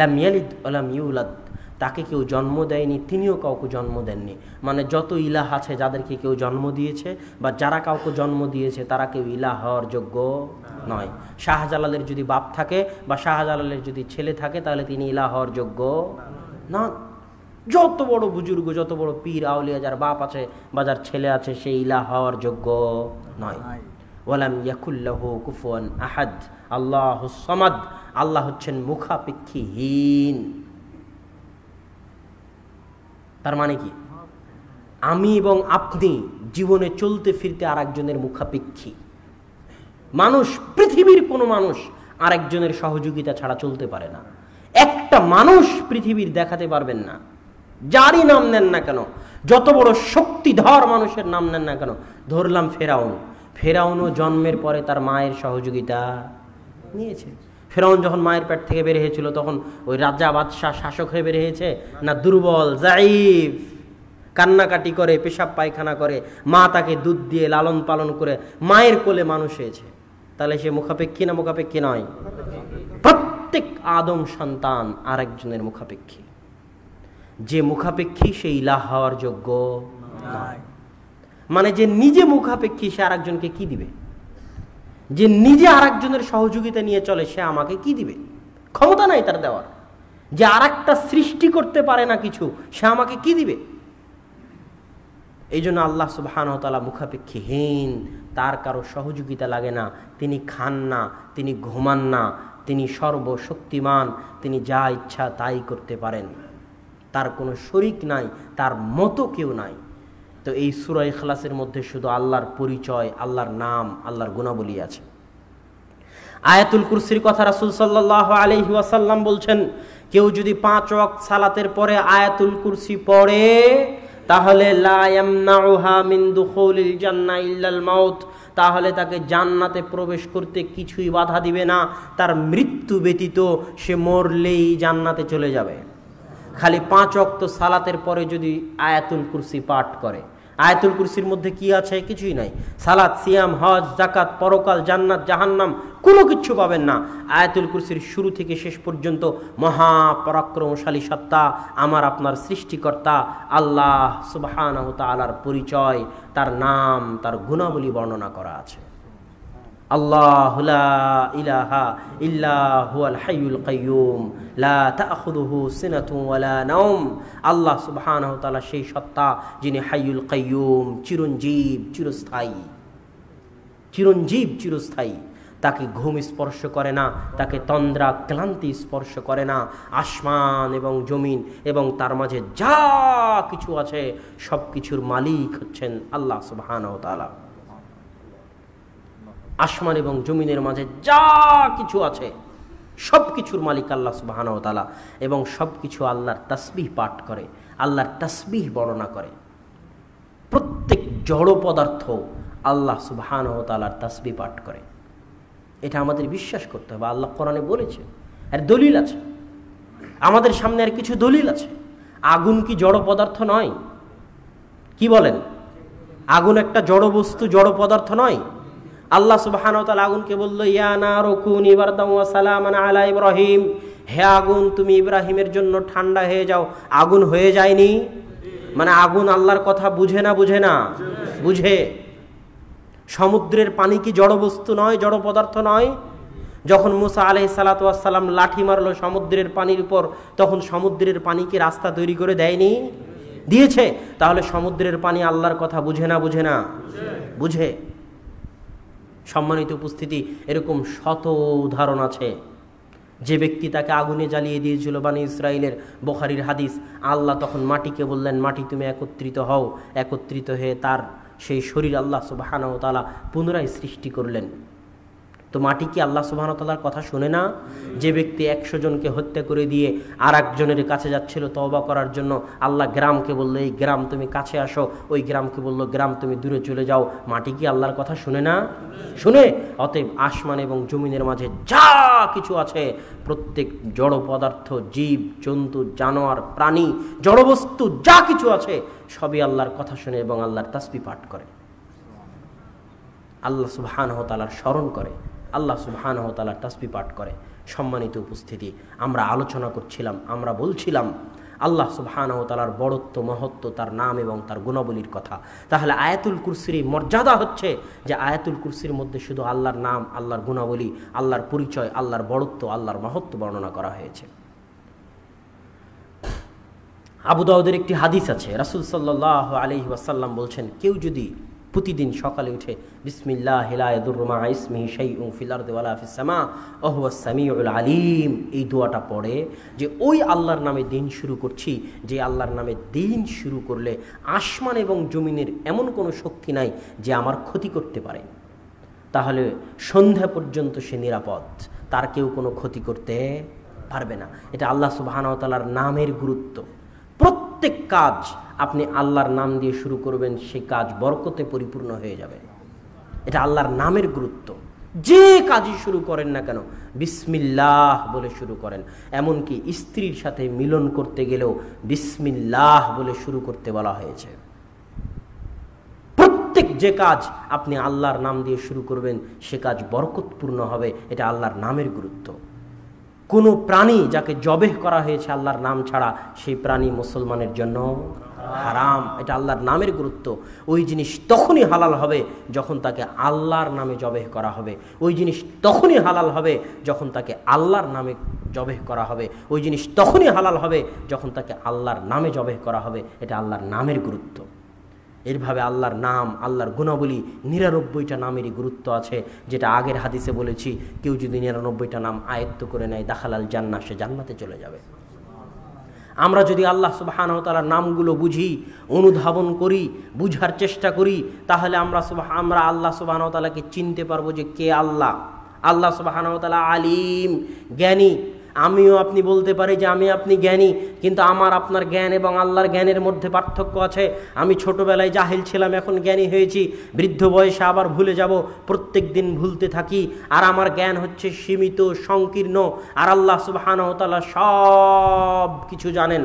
লাম ইয়ালিদ ওলাম ইউলাদ তাকে কেউ জন্ম দেয়নি তিনিও কাউকে জন্ম দেননি মানে যত ইলাহ আছে যাদেরকে কেউ জন্ম দিয়েছে বা যারা কাউকে জন্ম দিয়েছে তারা কেউ ইলাহ হওয়ার যোগ্য নয় শাহজালালের যদি বাপ থাকে বা শাহজালালের যদি ছেলে থাকে তাহলে তিনি ইলাহ হওয়ার যোগ্য না যত বড় বুজুর্গ যত বড় পীর আউলিয়া যার বাপ আছে বা যার ছেলে আছে সে ইলা হওয়ার যোগ্য নয় ওয়ালাম ইয়াকুল্লাহ কুফন আহাদ আল্লাহ সমাদ আল্লাহ হচ্ছেন মুখাপেক্ষীহীন তার মানে কি আমি এবং আপনি জীবনে চলতে ফিরতে আর একজনের মুখাপেক্ষী মানুষ পৃথিবীর কোনো মানুষ আরেকজনের সহযোগিতা ছাড়া চলতে পারে না একটা মানুষ পৃথিবীর দেখাতে পারবেন না যারই নাম নেন না কেন যত বড় শক্তিধর মানুষের নাম নেন না কেন ধরলাম ফেরাউন ফেরাউনও জন্মের পরে তার মায়ের সহযোগিতা নিয়েছে ফেরাউন যখন মায়ের পেট থেকে বের হয়েছিল তখন ওই রাজা বাদশাহ শাসক হয়ে বের হয়েছে না দুর্বল জাইফ কান্নাকাটি করে পেশাব পায়খানা করে মা তাকে দুধ দিয়ে লালন পালন করে মায়ের কোলে মানুষ হয়েছে তাহলে সে মুখাপেক্ষী না মুখাপেক্ষী নয় প্রত্যেক আদম সন্তান আরেকজনের মুখাপেক্ষী যে মুখাপেক্ষী সেই ইলাহ হওয়ার যোগ্য মানে যে নিজে মুখাপেক্ষী সে আরেকজনকে কি দিবে যে নিজে আরেকজনের সহযোগিতা নিয়ে চলে সে আমাকে কি দিবে ক্ষমতা নাই তার দেওয়ার যে আরেকটা সৃষ্টি করতে পারে না কিছু সে আমাকে কি দিবে এই জন্য আল্লাহ সুবাহানতালা মুখাপেক্ষীহীন তার কারো সহযোগিতা লাগে না তিনি খান না তিনি ঘুমান না তিনি সর্বশক্তিমান তিনি যা ইচ্ছা তাই করতে পারেন তার কোনো শরিক নাই তার মতো কেউ নাই তো এই সুরা ইখলাসের মধ্যে শুধু আল্লাহর পরিচয় আল্লাহর নাম আল্লাহর গুণাবলী আছে আয়াতুল কুরসির কথা রাসুল সাল্লাহ আলহি ওয়াসাল্লাম বলছেন কেউ যদি পাঁচ অক সালাতের পরে আয়াতুল কুরসি পড়ে তাহলে মাউত তাহলে তাকে জান্নাতে প্রবেশ করতে কিছুই বাধা দিবে না তার মৃত্যু ব্যতীত সে মরলেই জান্নাতে চলে যাবে খালি পাঁচ অক্ত সালাতের পরে যদি আয়াতুল কুরসি পাঠ করে আয়াতুল কুরসির মধ্যে কি আছে কিছুই নাই সালাত সিয়াম হজ জাকাত পরকাল জান্নাত জাহান্নাম কোনো কিছু পাবেন না আয়াতুল কুরসির শুরু থেকে শেষ পর্যন্ত মহা পরাক্রমশালী সত্তা আমার আপনার সৃষ্টিকর্তা আল্লাহ সুবাহান তালার পরিচয় তার নাম তার গুণাবলী বর্ণনা করা আছে আল্লাহ ইলাহা ইল্লাহুয়াল হাইউল কাইয়ুম লা তাখুদুহু সিনাতু ওয়ালা নাওম আল্লাহ সুবহানাহু তাআলা সেই সত্তা যিনি হাইউল কাইয়ুম চিরঞ্জীব চিরস্থায়ী চিরঞ্জীব চিরস্থায়ী তাকে ঘুম স্পর্শ করে না তাকে তন্দ্রা ক্লান্তি স্পর্শ করে না আসমান এবং জমিন এবং তার মাঝে যা কিছু আছে সব কিছুর মালিক হচ্ছেন আল্লাহ সুবাহানতালা আসমান এবং জমিনের মাঝে যা কিছু আছে সব কিছুর মালিক আল্লাহ সুবাহানতালা এবং সব কিছু আল্লাহর তাসবিহ পাঠ করে আল্লাহর তাসবিহ বর্ণনা করে প্রত্যেক জড় পদার্থ আল্লাহ সুবাহানতালার তাসবি পাঠ করে এটা আমাদের বিশ্বাস করতে হবে আল্লাহ কোরআনে বলেছে আর দলিল আছে আমাদের সামনে আর কিছু দলিল আছে আগুন কি জড় পদার্থ নয় কি বলেন আগুন একটা জড় বস্তু জড় পদার্থ নয় আল্লাহ সুবাহান তাল আগুনকে বললো না রকুন ইবরদামান আলা ইব্রাহিম হে আগুন তুমি ইব্রাহিমের জন্য ঠান্ডা হয়ে যাও আগুন হয়ে যায়নি মানে আগুন আল্লাহর কথা বুঝে না বুঝে না বুঝে সমুদ্রের পানি কি জড়বস্তু নয় জড় পদার্থ নয় যখন মুসা আলহ সালাতাম লাঠি মারলো সমুদ্রের পানির উপর তখন সমুদ্রের পানি কি রাস্তা তৈরি করে দেয়নি দিয়েছে তাহলে সমুদ্রের পানি আল্লাহর কথা বুঝে না বুঝে না বুঝে সম্মানিত উপস্থিতি এরকম শত উদাহরণ আছে যে ব্যক্তি তাকে আগুনে জ্বালিয়ে দিয়েছিল বানী ইসরায়েলের বখারির হাদিস আল্লাহ তখন মাটিকে বললেন মাটি তুমি একত্রিত হও একত্রিত হয়ে তার সেই শরীর আল্লাহ ও তালা পুনরায় সৃষ্টি করলেন তো মাটি কি আল্লাহ তাল্লার কথা শুনে না যে ব্যক্তি একশো জনকে হত্যা করে দিয়ে আর একজনের কাছে যাচ্ছিল তবা করার জন্য আল্লাহ গ্রামকে বললো এই গ্রাম তুমি কাছে আসো ওই গ্রামকে বললো গ্রাম তুমি দূরে চলে যাও মাটি কি আল্লাহর কথা শুনে না শুনে অতএব আসমান এবং জমিনের মাঝে যা কিছু আছে প্রত্যেক জড় পদার্থ জীব জন্তু জানোয়ার প্রাণী জড়বস্তু যা কিছু আছে সবই আল্লাহর কথা শুনে এবং আল্লাহর তাসবি পাঠ করে আল্লাহ সুবাহান হতালার স্মরণ করে আল্লাহ সুবাহানহতালার তাসবি পাঠ করে সম্মানিত উপস্থিতি আমরা আলোচনা করছিলাম আমরা বলছিলাম আল্লাহ সুবাহানহতালার বড়ত্ব মহত্ব তার নাম এবং তার গুণাবলীর কথা তাহলে আয়াতুল কুরসির মর্যাদা হচ্ছে যে আয়াতুল কুরসির মধ্যে শুধু আল্লাহর নাম আল্লাহর গুণাবলী আল্লাহর পরিচয় আল্লাহর বড়ত্ব আল্লাহর মহত্ব বর্ণনা করা হয়েছে আবু দাউদের একটি হাদিস আছে রাসুল সাল্লাহ আলহি ওয়াসাল্লাম বলছেন কেউ যদি প্রতিদিন সকালে উঠে বিসমিল্লা হিলায়দুরমা ইসমি সেই ফিলার দেওয়ালা ফিসামা ওহসামিউল আলিম এই দোয়াটা পড়ে যে ওই আল্লাহর নামে দিন শুরু করছি যে আল্লাহর নামে দিন শুরু করলে আসমান এবং জমিনের এমন কোনো শক্তি নাই যে আমার ক্ষতি করতে পারে তাহলে সন্ধ্যা পর্যন্ত সে নিরাপদ তার কেউ কোনো ক্ষতি করতে পারবে না এটা আল্লাহ সুবাহানতালার নামের গুরুত্ব প্রত্যেক কাজ আপনি আল্লাহর নাম দিয়ে শুরু করবেন সেই কাজ বরকতে পরিপূর্ণ হয়ে যাবে এটা আল্লাহর নামের গুরুত্ব যে কাজই শুরু করেন না কেন বিসমিল্লাহ বলে শুরু করেন এমনকি স্ত্রীর সাথে মিলন করতে গেলেও বিসমিল্লাহ বলে শুরু করতে বলা হয়েছে প্রত্যেক যে কাজ আপনি আল্লাহর নাম দিয়ে শুরু করবেন সে কাজ বরকতপূর্ণ হবে এটা আল্লাহর নামের গুরুত্ব কোনো প্রাণী যাকে জবেহ করা হয়েছে আল্লাহর নাম ছাড়া সেই প্রাণী মুসলমানের জন্য হারাম এটা আল্লাহর নামের গুরুত্ব ওই জিনিস তখনই হালাল হবে যখন তাকে আল্লাহর নামে জবেহ করা হবে ওই জিনিস তখনই হালাল হবে যখন তাকে আল্লাহর নামে জবেহ করা হবে ওই জিনিস তখনই হালাল হবে যখন তাকে আল্লাহর নামে জবেহ করা হবে এটা আল্লাহর নামের গুরুত্ব এরভাবে আল্লাহর নাম আল্লাহর গুণাবলী নিরানব্বইটা নামেরই গুরুত্ব আছে যেটা আগের হাদিসে বলেছি কেউ যদি নিরানব্বইটা নাম আয়ত্ত করে নেয় দাখালাল জান্না সে জান্নাতে চলে যাবে আমরা যদি আল্লাহ সুবাহানতালার নামগুলো বুঝি অনুধাবন করি বুঝার চেষ্টা করি তাহলে আমরা সুবাহ আমরা আল্লাহ সুবাহানতালাকে চিনতে পারবো যে কে আল্লাহ আল্লাহ সুবাহানতালা আলিম জ্ঞানী আমিও আপনি বলতে পারি যে আমি আপনি জ্ঞানী কিন্তু আমার আপনার জ্ঞান এবং আল্লাহর জ্ঞানের মধ্যে পার্থক্য আছে আমি ছোটোবেলায় জাহিল ছিলাম এখন জ্ঞানী হয়েছি বৃদ্ধ বয়সে আবার ভুলে যাব প্রত্যেক দিন ভুলতে থাকি আর আমার জ্ঞান হচ্ছে সীমিত সংকীর্ণ আর আল্লাহ সুবাহানতালা সব কিছু জানেন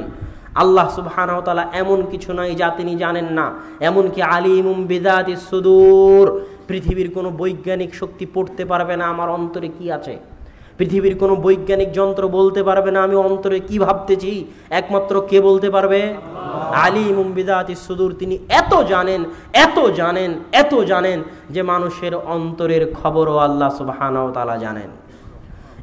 আল্লাহ সুবাহানতালা এমন কিছু নয় যা তিনি জানেন না এমনকি আলিমুম বেদাত সুদূর পৃথিবীর কোনো বৈজ্ঞানিক শক্তি পড়তে পারবে না আমার অন্তরে কি আছে পৃথিবীর কোনো বৈজ্ঞানিক যন্ত্র বলতে পারবে না আমি অন্তরে কি ভাবতেছি একমাত্র কে বলতে পারবে আলী মুম্বিদাতি সুদূর তিনি এত জানেন এত জানেন এত জানেন যে মানুষের অন্তরের খবরও আল্লাহ সুবাহানাও তালা জানেন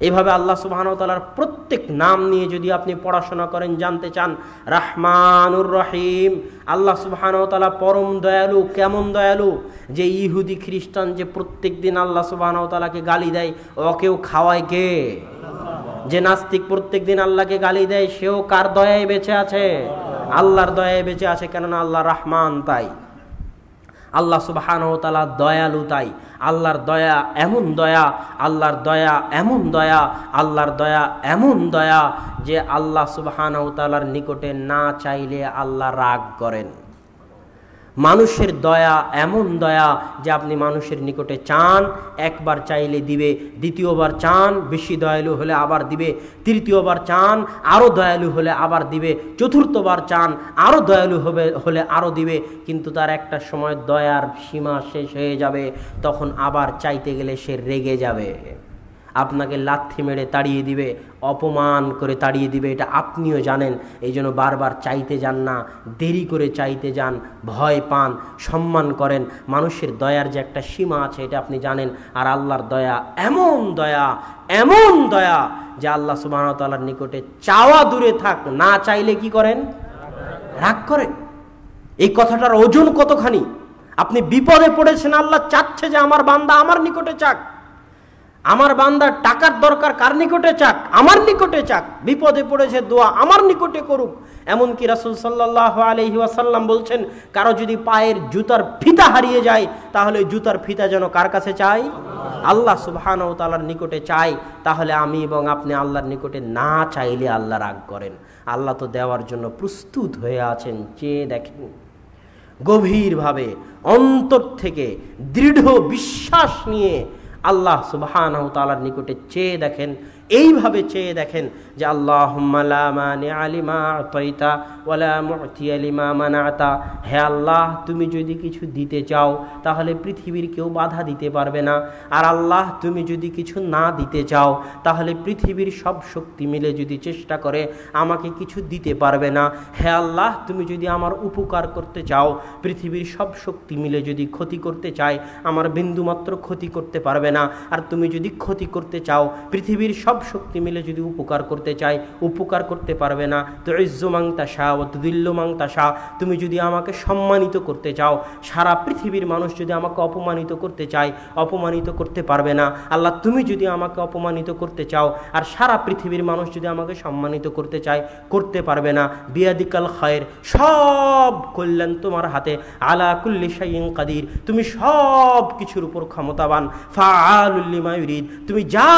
এইভাবে আল্লাহ সুবাহানতালার প্রত্যেক নাম নিয়ে যদি আপনি পড়াশোনা করেন জানতে চান রাহমানুর রহিম আল্লাহ সুবাহানতালা পরম দয়ালু কেমন দয়ালু যে ইহুদি খ্রিস্টান যে প্রত্যেক দিন আল্লাহ সুবাহানতালাকে গালি দেয় ওকেও খাওয়ায় কে যে নাস্তিক প্রত্যেক দিন আল্লাহকে গালি দেয় সেও কার দয়ায় বেঁচে আছে আল্লাহর দয়ায় বেঁচে আছে কেননা আল্লাহ রহমান তাই আল্লাহ সুবাহানতালা দয়ালু তাই আল্লাহর দয়া এমন দয়া আল্লাহর দয়া এমন দয়া আল্লাহর দয়া এমন দয়া যে আল্লাহ সুবাহানতালার নিকটে না চাইলে আল্লাহ রাগ করেন মানুষের দয়া এমন দয়া যে আপনি মানুষের নিকটে চান একবার চাইলে দিবে দ্বিতীয়বার চান বেশি দয়ালু হলে আবার দিবে তৃতীয়বার চান আরও দয়ালু হলে আবার দিবে চতুর্থবার চান আরও দয়ালু হবে হলে আরও দিবে কিন্তু তার একটা সময় দয়ার সীমা শেষ হয়ে যাবে তখন আবার চাইতে গেলে সে রেগে যাবে আপনাকে লাথি মেরে তাড়িয়ে দিবে অপমান করে তাড়িয়ে দিবে এটা আপনিও জানেন এই জন্য বারবার চাইতে যান না দেরি করে চাইতে যান ভয় পান সম্মান করেন মানুষের দয়ার যে একটা সীমা আছে এটা আপনি জানেন আর আল্লাহর দয়া এমন দয়া এমন দয়া যে আল্লাহ সুবাহতালার নিকটে চাওয়া দূরে থাক না চাইলে কি করেন রাগ করে এই কথাটার ওজন কতখানি আপনি বিপদে পড়েছেন আল্লাহ চাচ্ছে যে আমার বান্দা আমার নিকটে চাক আমার বান্দার টাকার দরকার কার নিকটে চাক আমার নিকটে চাক বিপদে পড়েছে দোয়া আমার নিকটে করুক এমনকি রাসুল সাল্লাহ আলহি বলছেন কারো যদি পায়ের জুতার ফিতা হারিয়ে যায় তাহলে জুতার ফিতা যেন কার কাছে চাই আল্লাহ সুবহান ও তালার নিকটে চাই তাহলে আমি এবং আপনি আল্লাহর নিকটে না চাইলে আল্লাহ রাগ করেন আল্লাহ তো দেওয়ার জন্য প্রস্তুত হয়ে আছেন চেয়ে দেখেন গভীরভাবে অন্তর থেকে দৃঢ় বিশ্বাস নিয়ে আল্লাহ সুবাহান তালার নিকটে চেয়ে দেখেন এইভাবে চেয়ে দেখেন যে আল্লাহ মানে আলিমা আল্লাহ তুমি যদি কিছু দিতে চাও তাহলে পৃথিবীর কেউ বাধা দিতে পারবে না আর আল্লাহ তুমি যদি কিছু না দিতে চাও তাহলে পৃথিবীর সব শক্তি মিলে যদি চেষ্টা করে আমাকে কিছু দিতে পারবে না হে আল্লাহ তুমি যদি আমার উপকার করতে চাও পৃথিবীর সব শক্তি মিলে যদি ক্ষতি করতে চায় আমার বিন্দুমাত্র ক্ষতি করতে পারবে না আর তুমি যদি ক্ষতি করতে চাও পৃথিবীর সব শক্তি মিলে যদি উপকার করতে করতে চাই উপকার করতে পারবে না তো ইজ্জুমাং তাসা ও তুদিল্লুমাং তাসা তুমি যদি আমাকে সম্মানিত করতে চাও সারা পৃথিবীর মানুষ যদি আমাকে অপমানিত করতে চায় অপমানিত করতে পারবে না আল্লাহ তুমি যদি আমাকে অপমানিত করতে চাও আর সারা পৃথিবীর মানুষ যদি আমাকে সম্মানিত করতে চায় করতে পারবে না বিয়াদিকাল খায়ের সব কল্যাণ তোমার হাতে আলা কুল্লি শাইন কাদির তুমি সব কিছুর উপর ক্ষমতাবান ফা আলুল্লিমা ইউরিদ তুমি যা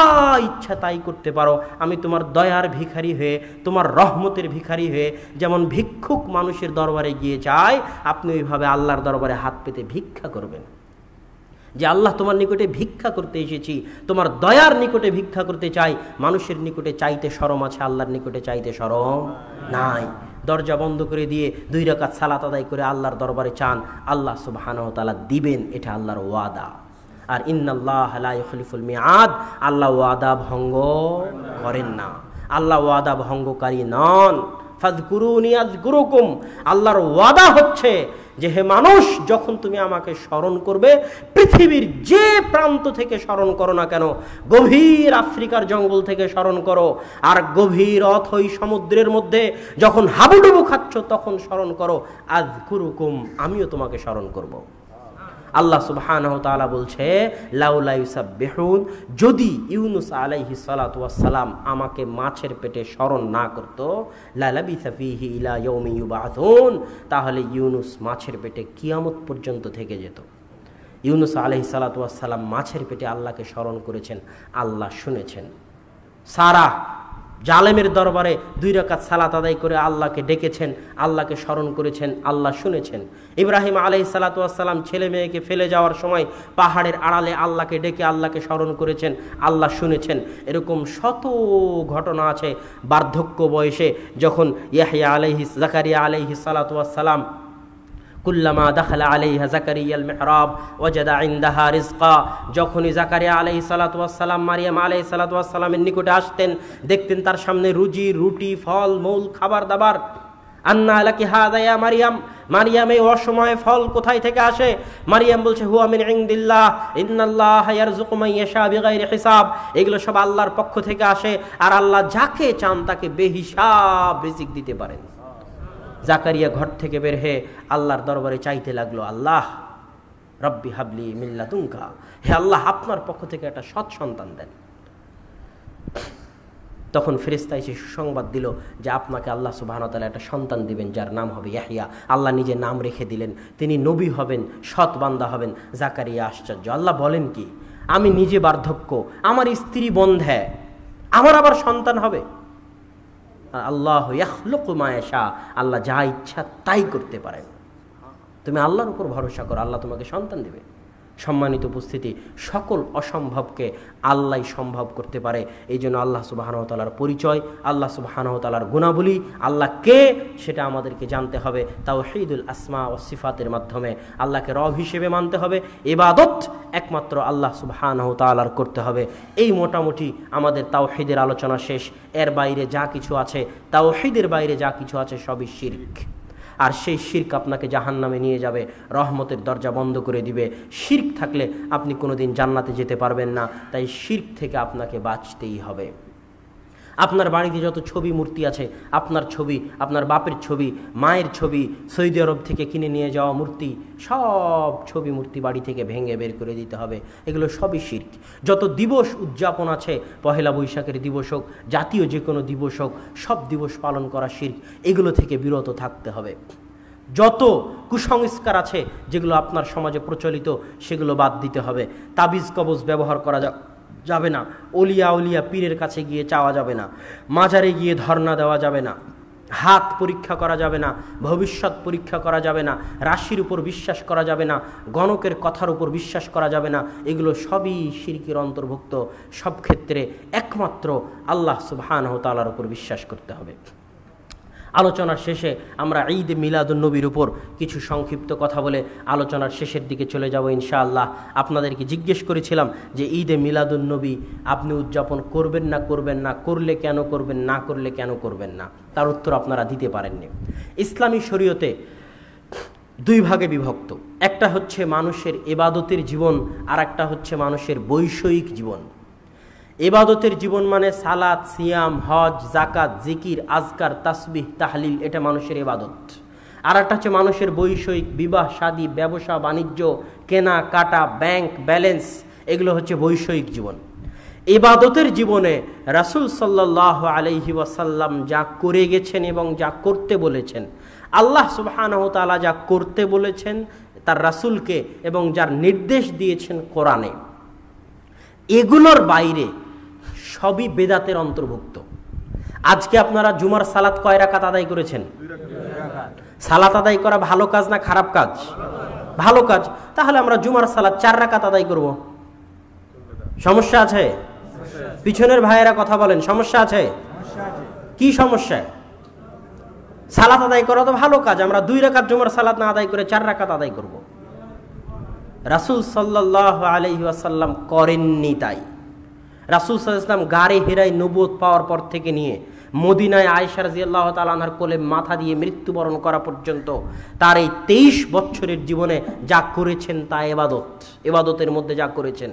ইচ্ছা তাই করতে পারো আমি তোমার দয়া দয়ার ভিখারি হয়ে তোমার রহমতের ভিখারি হয়ে যেমন ভিক্ষুক মানুষের দরবারে গিয়ে যায় আপনি ওইভাবে আল্লাহর দরবারে হাত পেতে ভিক্ষা করবেন যে আল্লাহ তোমার নিকটে ভিক্ষা করতে এসেছি তোমার দয়ার নিকটে ভিক্ষা করতে চাই মানুষের নিকটে চাইতে সরম আছে আল্লাহর নিকটে চাইতে সরম নাই দরজা বন্ধ করে দিয়ে দুই রকাত সালাত আদায় করে আল্লাহর দরবারে চান আল্লাহ সুবাহানতালা দিবেন এটা আল্লাহর ওয়াদা আর ইন্নাল্লাহ আল্লাহ ওয়াদা ভঙ্গ করেন না আল্লাহ ওয়াদা ভঙ্গকারী নন আল্লাহর ওয়াদা হচ্ছে যে হে মানুষ যখন তুমি আমাকে স্মরণ করবে পৃথিবীর যে প্রান্ত থেকে স্মরণ করো না কেন গভীর আফ্রিকার জঙ্গল থেকে স্মরণ করো আর গভীর অথই সমুদ্রের মধ্যে যখন হাবুডুবু খাচ্ছ তখন স্মরণ করো আজ গুরুকুম আমিও তোমাকে স্মরণ করবো আল্লাহ সুবাহ বলছে লাউলা যদি ইউনুস আলাইহি সালাতাম আমাকে মাছের পেটে স্মরণ না করত লালাবিসা ইলা তাহলে ইউনুস মাছের পেটে কিয়ামত পর্যন্ত থেকে যেত ইউনুস আলহি সালাতাম মাছের পেটে আল্লাহকে স্মরণ করেছেন আল্লাহ শুনেছেন সারা জালেমের দরবারে দুই রাকাত সালাত আদায় করে আল্লাহকে ডেকেছেন আল্লাহকে স্মরণ করেছেন আল্লাহ শুনেছেন ইব্রাহিম আলহি সালাতাম ছেলে মেয়েকে ফেলে যাওয়ার সময় পাহাড়ের আড়ালে আল্লাহকে ডেকে আল্লাহকে স্মরণ করেছেন আল্লাহ শুনেছেন এরকম শত ঘটনা আছে বার্ধক্য বয়সে যখন ইয়াহিয়া আলহি জাকারিয়া আলহি সালাতাম কুল্লামা দাখালা আলাইহা জাকারিয়াল মেহরাব ওয়াজাদা ইন্দাহা রিজকা যখনই জাকারিয়া আলাই সালাতাম মারিয়াম আলাইহি আলাই সালাতামের নিকটে আসতেন দেখতেন তার সামনে রুজি রুটি ফল মূল খাবার দাবার আন্না আলাকি হাদায়া মারিয়াম মারিয়াম এই অসময়ে ফল কোথায় থেকে আসে মারিয়াম বলছে হুয়া মিন ইংদিল্লাহ ইন্নাল্লাহ ইয়ারযুকুমাইয়াশা বিগাইরি হিসাব এগুলো সব আল্লাহর পক্ষ থেকে আসে আর আল্লাহ যাকে চান তাকে বেহিসাব রিজিক দিতে পারেন জাকারিয়া ঘর থেকে বের হয়ে আল্লাহর দরবারে চাইতে লাগলো আল্লাহ রব্বি হাবলি মিল্লা তুঙ্কা হে আল্লাহ আপনার পক্ষ থেকে একটা সৎ সন্তান দেন তখন ফেরিস্তা এসে সুসংবাদ দিল যে আপনাকে আল্লাহ সুবাহনতালা একটা সন্তান দিবেন যার নাম হবে ইয়াহিয়া আল্লাহ নিজে নাম রেখে দিলেন তিনি নবী হবেন সৎ বান্দা হবেন জাকারিয়া আশ্চর্য আল্লাহ বলেন কি আমি নিজে বার্ধক্য আমার স্ত্রী বন্ধে আমার আবার সন্তান হবে আর আল্লাহ মায়াশা আল্লাহ যা ইচ্ছা তাই করতে পারেন তুমি আল্লাহর উপর ভরসা করো আল্লাহ তোমাকে সন্তান দেবে সম্মানিত উপস্থিতি সকল অসম্ভবকে আল্লাহ সম্ভব করতে পারে এই জন্য আল্লাহ সুবাহানতালার পরিচয় আল্লাহ সুবাহানতালার গুণাবলী আল্লাহ কে সেটা আমাদেরকে জানতে হবে তাও শহীদুল আসমা ও সিফাতের মাধ্যমে আল্লাহকে রব হিসেবে মানতে হবে এবাদত একমাত্র আল্লাহ সুবাহানতালার করতে হবে এই মোটামুটি আমাদের তাও তাওহিদের আলোচনা শেষ এর বাইরে যা কিছু আছে তাওহিদের বাইরে যা কিছু আছে সবই শির্ক আর সেই শির্ক আপনাকে জাহান নামে নিয়ে যাবে রহমতের দরজা বন্ধ করে দিবে শির্ক থাকলে আপনি কোনোদিন জান্নাতে যেতে পারবেন না তাই শির্ক থেকে আপনাকে বাঁচতেই হবে আপনার বাড়িতে যত ছবি মূর্তি আছে আপনার ছবি আপনার বাপের ছবি মায়ের ছবি সৌদি আরব থেকে কিনে নিয়ে যাওয়া মূর্তি সব ছবি মূর্তি বাড়ি থেকে ভেঙে বের করে দিতে হবে এগুলো সবই শির্ক যত দিবস উদযাপন আছে পহেলা বৈশাখের দিবস হোক জাতীয় যে কোনো দিবস হোক সব দিবস পালন করা শির্ক এগুলো থেকে বিরত থাকতে হবে যত কুসংস্কার আছে যেগুলো আপনার সমাজে প্রচলিত সেগুলো বাদ দিতে হবে তাবিজ কবজ ব্যবহার করা যাক যাবে না অলিয়া অলিয়া পীরের কাছে গিয়ে চাওয়া যাবে না মাজারে গিয়ে ধর্ণা দেওয়া যাবে না হাত পরীক্ষা করা যাবে না ভবিষ্যৎ পরীক্ষা করা যাবে না রাশির উপর বিশ্বাস করা যাবে না গণকের কথার উপর বিশ্বাস করা যাবে না এগুলো সবই শিরকির অন্তর্ভুক্ত সব ক্ষেত্রে একমাত্র আল্লাহ সুবহানহ তালার উপর বিশ্বাস করতে হবে আলোচনার শেষে আমরা ঈদ মিলাদুন্নবীর উপর কিছু সংক্ষিপ্ত কথা বলে আলোচনার শেষের দিকে চলে যাব ইনশাআল্লাহ আপনাদেরকে জিজ্ঞেস করেছিলাম যে ঈদে মিলাদুন্নবী আপনি উদযাপন করবেন না করবেন না করলে কেন করবেন না করলে কেন করবেন না তার উত্তর আপনারা দিতে পারেননি ইসলামী শরীয়তে দুই ভাগে বিভক্ত একটা হচ্ছে মানুষের এবাদতের জীবন আর একটা হচ্ছে মানুষের বৈষয়িক জীবন এবাদতের জীবন মানে সালাত সিয়াম হজ জাকাত জিকির আজকার তাসবিহ তাহলিল এটা মানুষের এবাদত আর একটা হচ্ছে মানুষের বৈষয়িক বিবাহ শাদী ব্যবসা বাণিজ্য কেনা কাটা ব্যাংক ব্যালেন্স এগুলো হচ্ছে বৈষয়িক জীবন এবাদতের জীবনে রাসুল সাল্লাহ আলহি ওয়াসাল্লাম যা করে গেছেন এবং যা করতে বলেছেন আল্লাহ সুবাহানহতালা যা করতে বলেছেন তার রাসুলকে এবং যার নির্দেশ দিয়েছেন কোরআনে এগুলোর বাইরে সবই বেদাতের অন্তর্ভুক্ত আজকে আপনারা জুমার সালাত কয় রাকাত আদায় করেছেন সালাত আদায় করা ভালো কাজ না খারাপ কাজ ভালো কাজ তাহলে আমরা জুমার সালাত চার রাকাত আদায় করব সমস্যা আছে পিছনের ভাইয়েরা কথা বলেন সমস্যা আছে কি সমস্যা সালাত আদায় করা তো ভালো কাজ আমরা দুই রাকাত জুমার সালাত না আদায় করে চার রাকাত আদায় করব রাসুল সাল্লাহ আলহিহাসাল্লাম করেননি তাই রাসুল সাল্লাম গাড়ে হেরাই নবুত পাওয়ার পর থেকে নিয়ে মদিনায় আয়সার জিয়াল্লাহ তালাহার কোলে মাথা দিয়ে মৃত্যুবরণ করা পর্যন্ত তার এই তেইশ বছরের জীবনে যা করেছেন তা এবাদত এবাদতের মধ্যে যা করেছেন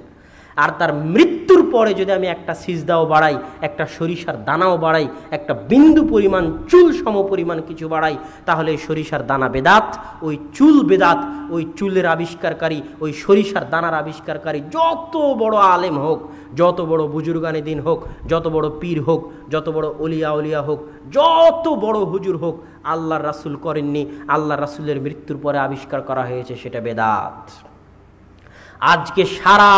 আর তার মৃত্যুর পরে যদি আমি একটা সিজদাও বাড়াই একটা সরিষার দানাও বাড়াই একটা বিন্দু পরিমাণ চুল সম পরিমাণ কিছু বাড়াই তাহলে সরিষার দানা বেদাত ওই চুল বেদাত ওই চুলের আবিষ্কারকারী ওই সরিষার দানার আবিষ্কারকারী যত বড় আলেম হোক যত বড় বুজুরগানি দিন হোক যত বড় পীর হোক যত বড় অলিয়া অলিয়া হোক যত বড় হুজুর হোক আল্লাহ রাসুল করেননি আল্লাহ রাসুলের মৃত্যুর পরে আবিষ্কার করা হয়েছে সেটা বেদাত আজকে সারা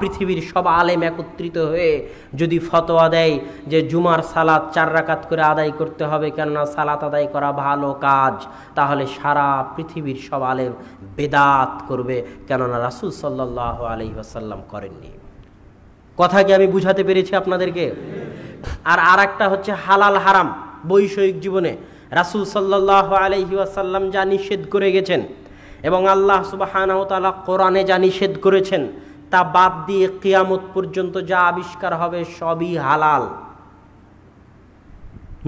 পৃথিবীর সব আলেম একত্রিত হয়ে যদি ফতোয়া দেয় যে জুমার সালাদ চার রাকাত করে আদায় করতে হবে কেননা সালাত আদায় করা ভালো কাজ তাহলে সারা পৃথিবীর সব আলেম বেদাত করবে কেননা রাসুল সাল্লাহ আলি আসাল্লাম করেননি কথা কি আমি বুঝাতে পেরেছি আপনাদেরকে আর আর একটা হচ্ছে হালাল হারাম বৈষয়িক জীবনে রাসুল সাল্লাহ আলহি আসাল্লাম যা নিষেধ করে গেছেন এবং আল্লাহ তালা কোরআনে যা নিষেধ করেছেন তা বাদ দিয়ে কিয়ামত পর্যন্ত যা আবিষ্কার হবে সবই হালাল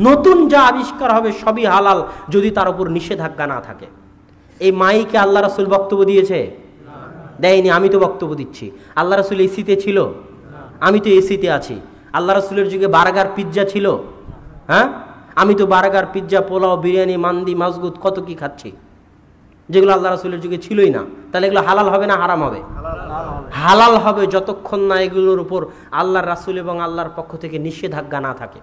নতুন যা আবিষ্কার হবে সবই হালাল যদি তার উপর নিষেধাজ্ঞা না থাকে এই মাইকে আল্লাহ রাসুল বক্তব্য দিয়েছে দেয়নি আমি তো বক্তব্য দিচ্ছি আল্লাহ রাসুল এসিতে ছিল আমি তো এসিতে আছি আল্লাহ রাসুলের যুগে বার্গার পিৎজা ছিল হ্যাঁ আমি তো বার্গার পিৎজা পোলাও বিরিয়ানি মান্দি মাসগুদ কত কি খাচ্ছি যেগুলো আল্লাহ রাসুলের যুগে ছিলই না তাহলে এগুলো হালাল হবে না হারাম হবে হালাল হবে যতক্ষণ না এগুলোর উপর আল্লাহর রাসুল এবং আল্লাহর পক্ষ থেকে নিষেধাজ্ঞা না থাকে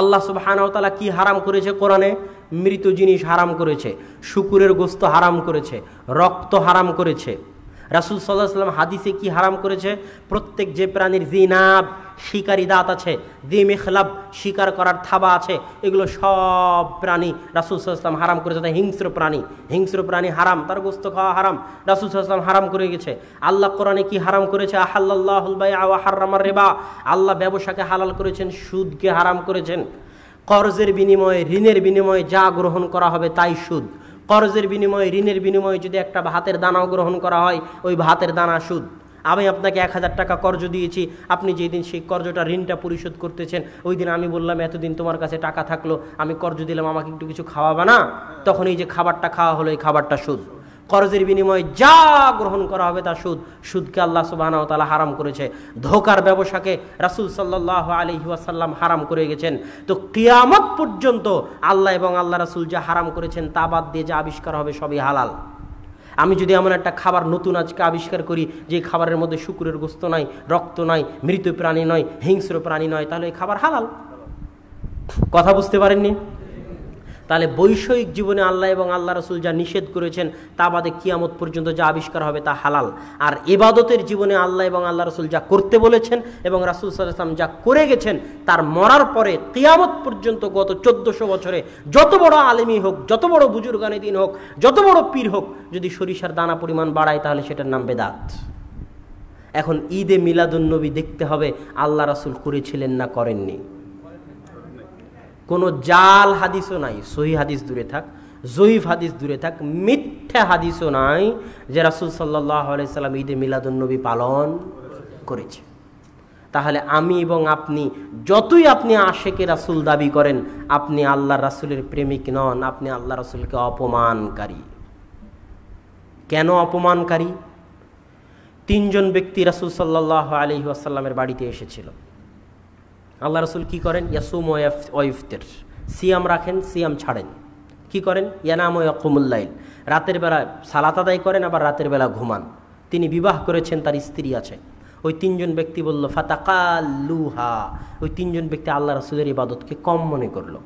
আল্লাহ সুবাহানতালা কি হারাম করেছে কোরআনে মৃত জিনিস হারাম করেছে শুকুরের গোস্ত হারাম করেছে রক্ত হারাম করেছে রাসুল সাল্লাহ সাল্লাম হাদিসে কি হারাম করেছে প্রত্যেক যে প্রাণীর জিনাব শিকারি দাঁত আছে দিমেখলাব শিকার করার থাবা আছে এগুলো সব প্রাণী রাসুল সাল্লাম হারাম করেছে তাই হিংস্র প্রাণী হিংস্র প্রাণী হারাম তার গোস্ত খাওয়া হারাম রাসুল সাল্লাম হারাম করে গেছে আল্লাহ কোরআনে কি হারাম করেছে আহাল্লাহুলবাই আওয়া হারামার রেবা আল্লাহ ব্যবসাকে হালাল করেছেন সুদকে হারাম করেছেন কর্জের বিনিময়ে ঋণের বিনিময়ে যা গ্রহণ করা হবে তাই সুদ কর্জের বিনিময়ে ঋণের বিনিময়ে যদি একটা ভাতের দানাও গ্রহণ করা হয় ওই ভাতের দানা সুদ আমি আপনাকে এক হাজার টাকা কর্জ দিয়েছি আপনি যেদিন সেই কর্জটা ঋণটা পরিশোধ করতেছেন ওই দিন আমি বললাম এতদিন তোমার কাছে টাকা থাকলো আমি কর্জ দিলাম আমাকে একটু কিছু খাওয়াবা না তখন এই যে খাবারটা খাওয়া হলো এই খাবারটা সুদ করজের বিনিময়ে যা গ্রহণ করা হবে তা সুদ সুদকে আল্লাহ ও তালা হারাম করেছে ধোকার ব্যবসাকে রাসুল সাল্লাহ আলহিহাসাল্লাম হারাম করে গেছেন তো কিয়ামত পর্যন্ত আল্লাহ এবং আল্লাহ রাসুল যা হারাম করেছেন তা বাদ দিয়ে যা আবিষ্কার হবে সবই হালাল আমি যদি এমন একটা খাবার নতুন আজকে আবিষ্কার করি যে খাবারের মধ্যে শুকুরের গোস্ত নাই রক্ত নাই মৃত প্রাণী নয় হিংস্র প্রাণী নয় তাহলে এই খাবার হালাল কথা বুঝতে পারেননি তাহলে বৈষয়িক জীবনে আল্লাহ এবং আল্লাহ রসুল যা নিষেধ করেছেন তা বাদে কিয়ামত পর্যন্ত যা আবিষ্কার হবে তা হালাল আর এবাদতের জীবনে আল্লাহ এবং আল্লাহ রসুল যা করতে বলেছেন এবং রাসুল সাল্লাম যা করে গেছেন তার মরার পরে কিয়ামত পর্যন্ত গত চোদ্দশো বছরে যত বড় আলেমী হোক যত বড় বুজুর্গানি দিন হোক যত বড় পীর হোক যদি সরিষার দানা পরিমাণ বাড়ায় তাহলে সেটার নাম বেদাত এখন ঈদে মিলাদুন্নবী দেখতে হবে আল্লাহ রাসুল করেছিলেন না করেননি কোনো জাল হাদিসও নাই সহি হাদিস দূরে থাক জহিফ হাদিস দূরে থাক মিথ্যা হাদিসও নাই যে রাসুল সাল্লাহ আলাইসাল্লাম ঈদে নবী পালন করেছে তাহলে আমি এবং আপনি যতই আপনি আশেকে রাসুল দাবি করেন আপনি আল্লাহ রাসুলের প্রেমিক নন আপনি আল্লাহ রাসুলকে অপমানকারী কেন অপমানকারী তিনজন ব্যক্তি রাসুল সাল্লাহ আলি আসাল্লামের বাড়িতে এসেছিল আল্লাহ রসুল কী করেন ইয়াসুম ওয়ফতের সিয়াম রাখেন সিয়াম ছাড়েন কি করেন ইয়ানাম ওয়াকুমুল্লাইল রাতের বেলা সালাত আদায় করেন আবার রাতের বেলা ঘুমান তিনি বিবাহ করেছেন তার স্ত্রী আছে ওই তিনজন ব্যক্তি বলল ফাতাকালুহা ওই তিনজন ব্যক্তি আল্লাহ রসুলের ইবাদতকে কম মনে করলো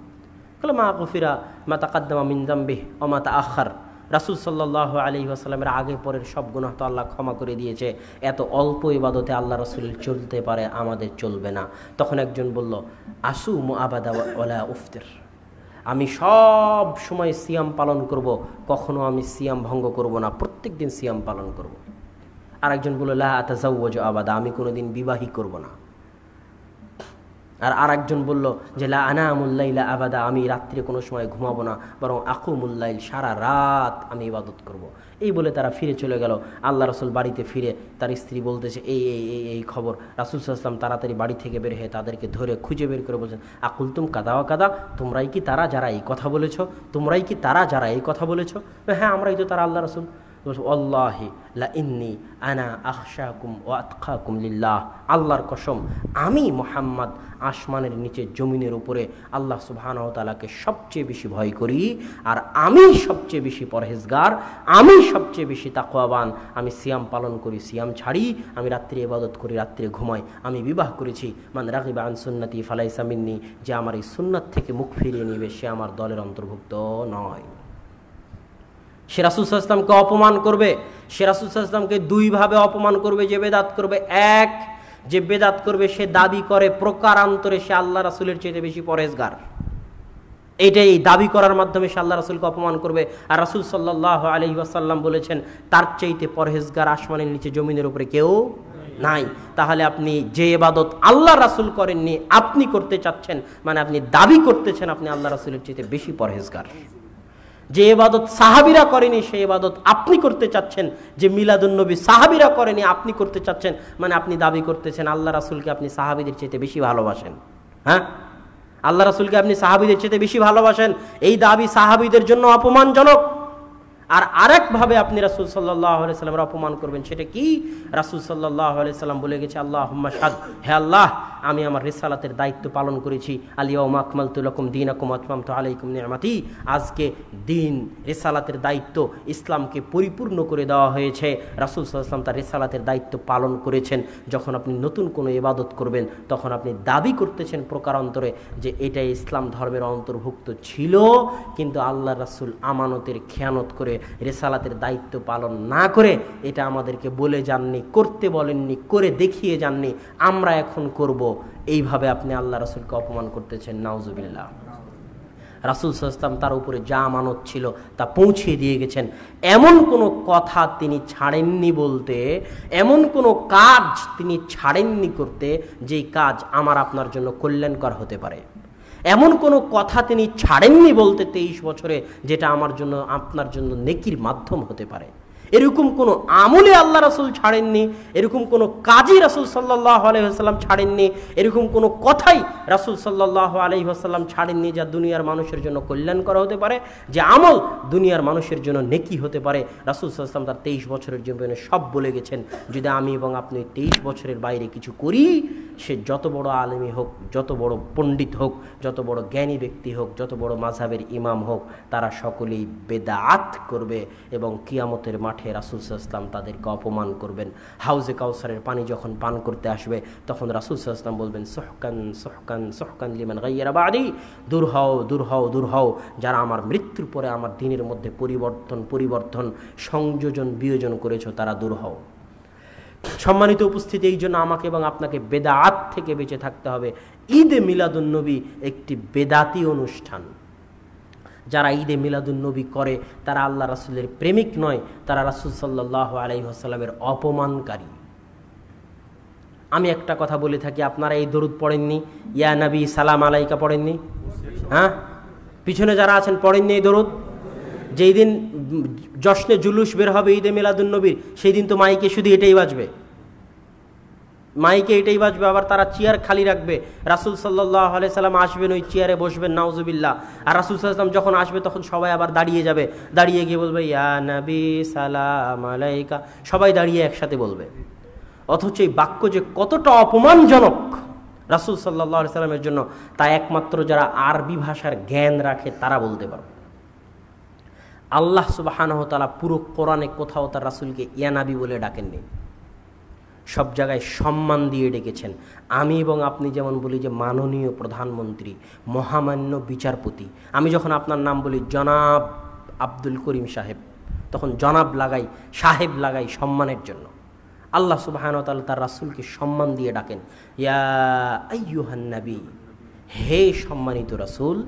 মা কফিরা মা কাদ্দামা মিনদাম্বিহ ও মা তা আখার রাসুল সাল্লাহ আলি আসালামের আগে পরের সব গুনাহ তো আল্লাহ ক্ষমা করে দিয়েছে এত অল্প ইবাদতে আল্লাহ রসুল চলতে পারে আমাদের চলবে না তখন একজন বলল আসু মু আবাদা ওলা উফতের আমি সব সময় সিয়াম পালন করব কখনো আমি সিয়াম ভঙ্গ করব না প্রত্যেক দিন সিয়াম পালন করব আর একজন বলল লা আতাজাউজ আবাদা আমি কোনো দিন বিবাহী করব না আর আর একজন বললো যে লা মুল্লাইলা আবাদা আমি রাত্রে কোনো সময় ঘুমাবো না বরং মুল্লাইল সারা রাত আমি ইবাদত করব। এই বলে তারা ফিরে চলে গেল আল্লাহ রসুল বাড়িতে ফিরে তার স্ত্রী বলতেছে এই এই এই এই খবর রাসুল সাল্লাম তাড়াতাড়ি বাড়ি থেকে বের হয়ে তাদেরকে ধরে খুঁজে বের করে বলছেন আকুলতুম ও কাদা তোমরাই কি তারা যারা এই কথা বলেছ তোমরাই কি তারা যারা এই কথা বলেছ হ্যাঁ আমরাই তো তারা আল্লাহ রসুল আনা আল্লাহর কসম আমি মোহাম্মদ আসমানের নিচে জমিনের উপরে আল্লাহ সুবাহানতালাকে সবচেয়ে বেশি ভয় করি আর আমি সবচেয়ে বেশি পরহেজগার আমি সবচেয়ে বেশি তাকোয়াবান আমি সিয়াম পালন করি সিয়াম ছাড়ি আমি রাত্রে ইবাদত করি রাত্রে ঘুমাই আমি বিবাহ করেছি মানে রাগিবা আন সুন্নতি ফালাইসামিন্নী যে আমার এই সুন্নাত থেকে মুখ ফিরিয়ে নিবে সে আমার দলের অন্তর্ভুক্ত নয় সে রাসুলসাল্লামকে অপমান করবে সে রাসুলসাল্লামকে দুইভাবে অপমান করবে যে বেদাত করবে এক যে বেদাত করবে সে দাবি করে প্রকারান্তরে সে আল্লাহ রাসুলের চেয়ে বেশি পরেজগার এটাই দাবি করার মাধ্যমে সে আল্লাহ রাসুলকে অপমান করবে আর রাসুল সাল্লাহ আলি আসাল্লাম বলেছেন তার চাইতে পরহেজগার আসমানের নিচে জমিনের উপরে কেউ নাই তাহলে আপনি যে এবাদত আল্লাহ রাসুল করেননি আপনি করতে চাচ্ছেন মানে আপনি দাবি করতেছেন আপনি আল্লাহ রাসুলের চাইতে বেশি পরহেজগার যে এবাদত সাহাবিরা করেনি সেই এবাদত আপনি করতে চাচ্ছেন যে মিলাদুলনবী সাহাবিরা করেনি আপনি করতে চাচ্ছেন মানে আপনি দাবি করতেছেন আল্লাহ রাসুলকে আপনি সাহাবিদের চেয়ে বেশি ভালোবাসেন হ্যাঁ আল্লাহ রাসুলকে আপনি সাহাবিদের চেয়ে বেশি ভালোবাসেন এই দাবি সাহাবিদের জন্য অপমানজনক আর আরেকভাবে আপনি রাসুল সাল্লাহ সাল্লামের অপমান করবেন সেটা কি রাসুল সাল্লাহ সাল্লাম বলে গেছে আল্লাহ সাদ হে আল্লাহ আমি আমার রিসালাতের দায়িত্ব পালন করেছি আলিয়াউম আকমাল তুলকুম দিন আকুম আকমাম তো আলাইকুম নিয়ামাতি আজকে দিন রিসালাতের দায়িত্ব ইসলামকে পরিপূর্ণ করে দেওয়া হয়েছে রাসুল সাল্লাম তার রিসালাতের দায়িত্ব পালন করেছেন যখন আপনি নতুন কোনো ইবাদত করবেন তখন আপনি দাবি করতেছেন প্রকারান্তরে যে এটাই ইসলাম ধর্মের অন্তর্ভুক্ত ছিল কিন্তু আল্লাহ রাসুল আমানতের খেয়ানত করে রেসালাতের দায়িত্ব পালন না করে এটা আমাদেরকে বলে যাননি করতে বলেননি করে দেখিয়ে যাননি আমরা এখন করব এইভাবে আপনি আল্লাহ রসুলকে অপমান করতেছেন নাউজুবিল্লাহ রাসুল সাল্লাম তার উপরে যা মানত ছিল তা পৌঁছে দিয়ে গেছেন এমন কোনো কথা তিনি ছাড়েননি বলতে এমন কোনো কাজ তিনি ছাড়েননি করতে যেই কাজ আমার আপনার জন্য কল্যাণকর হতে পারে এমন কোনো কথা তিনি ছাড়েননি বলতে তেইশ বছরে যেটা আমার জন্য আপনার জন্য নেকির মাধ্যম হতে পারে এরকম কোনো আমলে আল্লাহ রাসুল ছাড়েননি এরকম কোনো কাজই রাসুল সাল্লাহ আলহিহাস্লাম ছাড়েননি এরকম কোনো কথাই রাসুল সাল্লাহ আলহিহাস্লাম ছাড়েননি যা দুনিয়ার মানুষের জন্য কল্যাণ করা হতে পারে যে আমল দুনিয়ার মানুষের জন্য নেকি হতে পারে রাসুল সাল্লাম তার তেইশ বছরের জীবনে সব বলে গেছেন যদি আমি এবং আপনি তেইশ বছরের বাইরে কিছু করি সে যত বড় আলমী হোক যত বড় পণ্ডিত হোক যত বড় জ্ঞানী ব্যক্তি হোক যত বড় মাঝাবের ইমাম হোক তারা সকলেই বেদাত করবে এবং কিয়ামতের মাঠ মাঠে রাসুল সাল্লাম তাদেরকে অপমান করবেন হাউজে কাউসারের পানি যখন পান করতে আসবে তখন রাসুল সাল্লাম বলবেন সহকান সহকান সহকান লিমান গাইয়ের আদি দূর হও দূর হও দূর হও যারা আমার মৃত্যুর পরে আমার দিনের মধ্যে পরিবর্তন পরিবর্তন সংযোজন বিয়োজন করেছ তারা দূর হও সম্মানিত উপস্থিতি এই জন্য আমাকে এবং আপনাকে বেদাত থেকে বেঁচে থাকতে হবে ঈদে মিলাদুন্নবী একটি বেদাতি অনুষ্ঠান যারা ঈদে নবী করে তারা আল্লাহ রাসুলের প্রেমিক নয় তারা রাসুল সাল্লাহ আলাইসাল্লামের অপমানকারী আমি একটা কথা বলে থাকি আপনারা এই দরুদ পড়েননি ইয়া নবী সালাম আলাইকা পড়েননি হ্যাঁ পিছনে যারা আছেন পড়েননি এই দরুদ যেই দিন জশ্নে জুলুস বের হবে ঈদে নবীর সেই দিন তো মাইকে শুধু এটাই বাজবে মাইকে এটাই বাজবে আবার তারা চেয়ার খালি রাখবে রাসুল সাল্লাহ আলি সাল্লাম আসবেন ওই চেয়ারে বসবেন নাউজুবিল্লা আর রাসুল সাল্লাম যখন আসবে তখন সবাই আবার দাঁড়িয়ে যাবে দাঁড়িয়ে গিয়ে বলবে ইয়া নাবি সালাম আলাইকা সবাই দাঁড়িয়ে একসাথে বলবে অথচ এই বাক্য যে কতটা অপমানজনক রাসুল সাল্লাহ সাল্লামের জন্য তা একমাত্র যারা আরবি ভাষার জ্ঞান রাখে তারা বলতে পারবে আল্লাহ সুবাহানহতালা পুরো কোরআনে কোথাও তার রাসুলকে ইয়ানাবি বলে ডাকেননি সব জায়গায় সম্মান দিয়ে ডেকেছেন আমি এবং আপনি যেমন বলি যে মাননীয় প্রধানমন্ত্রী মহামান্য বিচারপতি আমি যখন আপনার নাম বলি জনাব আব্দুল করিম সাহেব তখন জনাব লাগাই সাহেব লাগাই সম্মানের জন্য আল্লাহ সুবাহানতাল তার রাসুলকে সম্মান দিয়ে ডাকেন ইয়াহান্নাবী হে সম্মানিত রাসুল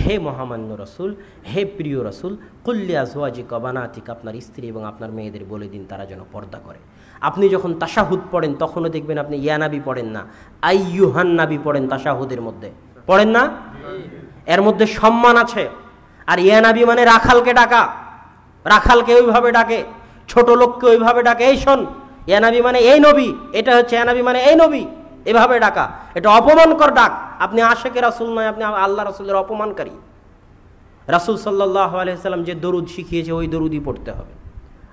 হে মহামান্য রাসুল হে প্রিয় রাসুল কবানা কবানাতিক আপনার স্ত্রী এবং আপনার মেয়েদের বলে দিন তারা যেন পর্দা করে আপনি যখন তাসাহুদ পড়েন তখনও দেখবেন আপনি ইয়ানাবি পড়েন না আই নাবি পড়েন তাসাহুদের মধ্যে পড়েন না এর মধ্যে সম্মান আছে আর ইয়ানাবি মানে রাখালকে ডাকা রাখালকে ওইভাবে ডাকে ছোট লোককে ওইভাবে ডাকে এই শোন ইয়ানাবি মানে এই নবী এটা হচ্ছে ইয়ানাবি মানে এই নবী এভাবে ডাকা এটা অপমানকর ডাক আপনি আশেকের রাসুল নয় আপনি আল্লাহ রাসুলের অপমানকারী রাসুল সাল্লাহ আলহিসাল্লাম যে দরুদ শিখিয়েছে ওই দরুদই পড়তে হবে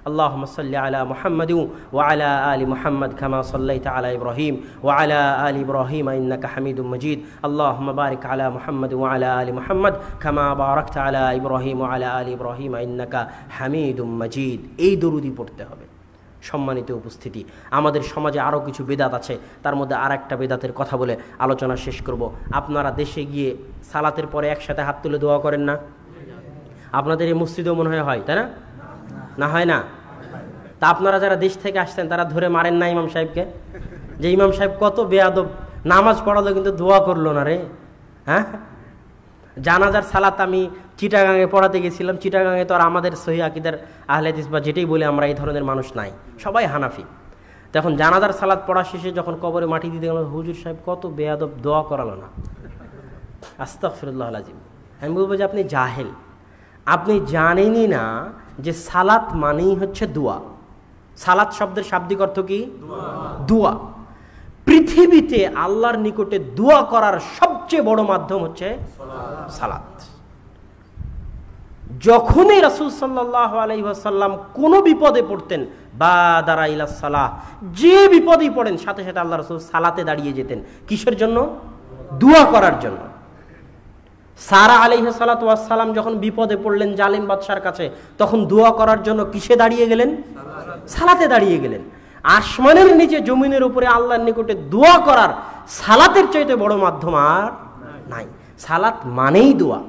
اللهم صل على محمد وعلى آل محمد كما صليت على إبراهيم وعلى آل إبراهيم إنك حميد مجيد اللهم بارك على محمد وعلى آل محمد كما باركت على إبراهيم وعلى آل إبراهيم إنك حميد مجيد এই দরুদি পড়তে হবে সম্মানিত উপস্থিতি আমাদের সমাজে আরও কিছু বেদাত আছে তার মধ্যে আর একটা বেদাতের কথা বলে আলোচনা শেষ করব আপনারা দেশে গিয়ে সালাতের পরে একসাথে হাত তুলে দোয়া করেন না আপনাদের এই মসজিদেও মনে হয় হয় তাই না না হয় না তা আপনারা যারা দেশ থেকে আসছেন তারা ধরে মারেন না ইমাম সাহেবকে যে ইমাম সাহেব কত বেয়াদব নামাজ পড়ালো কিন্তু দোয়া করলো না রে হ্যাঁ জানাজার সালাত আমি চিটাগাঙে পড়াতে গেছিলাম চিটাগাঙে তো আর আমাদের সহি আকিদের আহলেদিস বা যেটাই বলি আমরা এই ধরনের মানুষ নাই সবাই হানাফি তখন জানাজার সালাত পড়া শেষে যখন কবরে মাটি দিতে গেল হুজুর সাহেব কত বেয়াদব দোয়া করালো না আস্তাক ফিরুল্লাহ আমি বলবো যে আপনি জাহেল আপনি জানেনই না যে সালাত মানেই হচ্ছে দোয়া সালাত শব্দের শাব্দিক অর্থ কি দোয়া পৃথিবীতে আল্লাহর নিকটে দোয়া করার সবচেয়ে বড় মাধ্যম হচ্ছে সালাত যখনই রাসুল সাল্লাহ আলহিহাসাল্লাম কোনো বিপদে পড়তেন বা দারা ইলা সালাহ যে বিপদেই পড়েন সাথে সাথে আল্লাহ রসুল সালাতে দাঁড়িয়ে যেতেন কিসের জন্য দোয়া করার জন্য সারা আলিহ সালাতাম যখন বিপদে পড়লেন জালিম বাদশার কাছে তখন দোয়া করার জন্য কিসে দাঁড়িয়ে গেলেন সালাতে দাঁড়িয়ে গেলেন আসমানের নিচে জমিনের উপরে আল্লাহর নিকটে দোয়া করার সালাতের চাইতে বড় মাধ্যম আর নাই সালাত মানেই দোয়া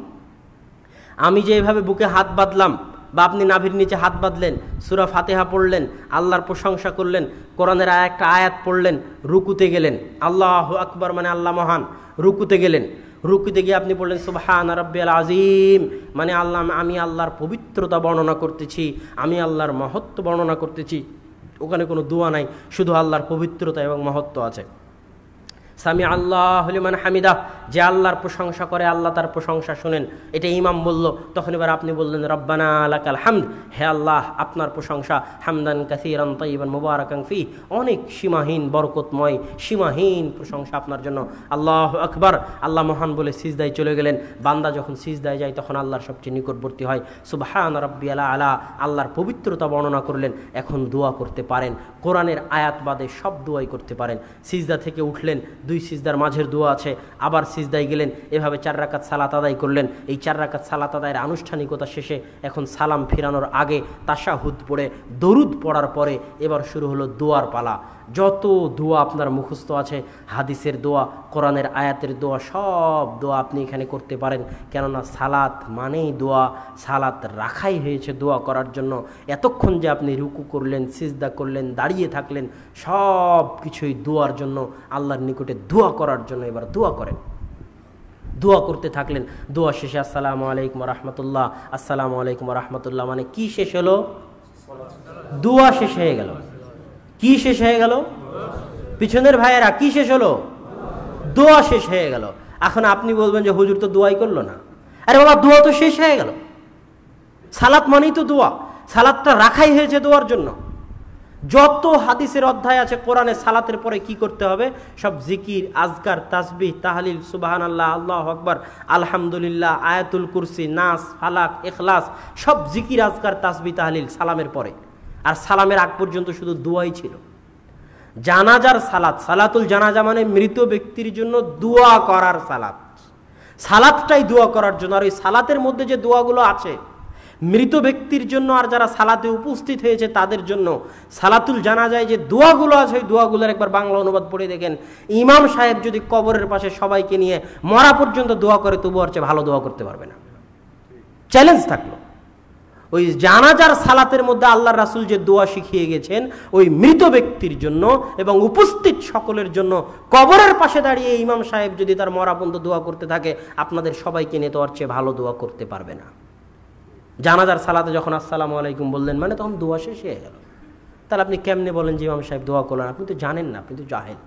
আমি যে এভাবে বুকে হাত বাঁধলাম বা আপনি নাভির নিচে হাত বাঁধলেন সুরা ফাতেহা পড়লেন আল্লাহর প্রশংসা করলেন কোরআনের একটা আয়াত পড়লেন রুকুতে গেলেন আল্লাহ আকবর মানে আল্লাহ মহান রুকুতে গেলেন রুকুতে গিয়ে আপনি বললেন সুবাহান রব্বিয়াল আজিম মানে আল্লাহ আমি আল্লাহর পবিত্রতা বর্ণনা করতেছি আমি আল্লাহর মহত্ব বর্ণনা করতেছি ওখানে কোনো দোয়া নাই শুধু আল্লাহর পবিত্রতা এবং মহত্ব আছে সামি আল্লাহ হলিমান হামিদা যে আল্লাহর প্রশংসা করে আল্লাহ তার প্রশংসা শুনেন এটা ইমাম বলল তখন এবার আপনি বললেন রব্বানা আলাকাল হামদ হে আল্লাহ আপনার প্রশংসা হামদান কাসিরান তাইবান মুবারাকাং ফি অনেক সীমাহীন বরকতময় সীমাহীন প্রশংসা আপনার জন্য আল্লাহ আকবার আল্লাহ মহান বলে সিজদায় চলে গেলেন বান্দা যখন সিজদায় যায় তখন আল্লাহর সবচেয়ে নিকটবর্তী হয় সুবাহান রব্বি আলা আলা আল্লাহর পবিত্রতা বর্ণনা করলেন এখন দোয়া করতে পারেন কোরআনের আয়াত বাদে সব দোয়াই করতে পারেন সিজদা থেকে উঠলেন দুই সিজদার মাঝের দোয়া আছে আবার সিজদায় গেলেন এভাবে চার রাকাত সালাত আদায় করলেন এই চার রাকাত সালাত আদায়ের আনুষ্ঠানিকতা শেষে এখন সালাম ফিরানোর আগে তাশাহুদ পড়ে দরুদ পড়ার পরে এবার শুরু হলো দোয়ার পালা যত দোয়া আপনার মুখস্থ আছে হাদিসের দোয়া কোরআনের আয়াতের দোয়া সব দোয়া আপনি এখানে করতে পারেন কেননা সালাত মানেই দোয়া সালাত রাখাই হয়েছে দোয়া করার জন্য এতক্ষণ যে আপনি রুকু করলেন সিজদা করলেন দাঁড়িয়ে থাকলেন সব কিছুই দোয়ার জন্য আল্লাহর নিকটে দোয়া করার জন্য এবার দোয়া করেন দোয়া করতে থাকলেন দোয়া শেষে আসসালাম আলাইকুম রহমতুল্লাহ আসসালামু আলাইকুম রহমতুল্লাহ মানে কি শেষ হলো দোয়া শেষ হয়ে গেল কি শেষ হয়ে গেল পিছনের ভাইয়েরা কি শেষ হলো দোয়া শেষ হয়ে গেল এখন আপনি বলবেন যে হুজুর তো দোয়াই করলো না আরে বাবা দোয়া তো শেষ হয়ে গেল সালাত মানেই তো দোয়া সালাদটা রাখাই হয়েছে দোয়ার জন্য যত হাদিসের অধ্যায় আছে কোরআনে সালাতের পরে কি করতে হবে সব জিকির আজকার তাসবিহ তাহলিল সুবাহান আল্লাহ আল্লাহ আকবর আলহামদুলিল্লাহ আয়াতুল কুরসি নাস ফালাক এখলাস সব জিকির আজকার তাসবি তাহলিল সালামের পরে আর সালামের আগ পর্যন্ত শুধু দোয়াই ছিল জানাজার সালাত সালাতুল জানাজা মানে মৃত ব্যক্তির জন্য দোয়া করার সালাত সালাতটাই দোয়া করার জন্য আর ওই সালাতের মধ্যে যে দোয়াগুলো আছে মৃত ব্যক্তির জন্য আর যারা সালাতে উপস্থিত হয়েছে তাদের জন্য সালাতুল জানা যায় যে দোয়াগুলো আছে ওই দোয়াগুলোর একবার বাংলা অনুবাদ পড়ে দেখেন ইমাম সাহেব যদি কবরের পাশে সবাইকে নিয়ে মরা পর্যন্ত দোয়া করে তবু আর ভালো দোয়া করতে পারবে না চ্যালেঞ্জ থাকলো ওই জানাজার সালাতের মধ্যে আল্লাহ রাসুল যে দোয়া শিখিয়ে গেছেন ওই মৃত ব্যক্তির জন্য এবং উপস্থিত সকলের জন্য কবরের পাশে দাঁড়িয়ে ইমাম সাহেব যদি তার মরাপন্ত দোয়া করতে থাকে আপনাদের সবাইকে নিয়ে তো চেয়ে ভালো দোয়া করতে পারবে না জানাজার সালাতে যখন আসসালামু আলাইকুম বললেন মানে তখন দোয়া শেষ হয়ে গেল তাহলে আপনি কেমনে বলেন যে ইমাম সাহেব দোয়া করলেন আপনি তো জানেন না আপনি তো জাহেল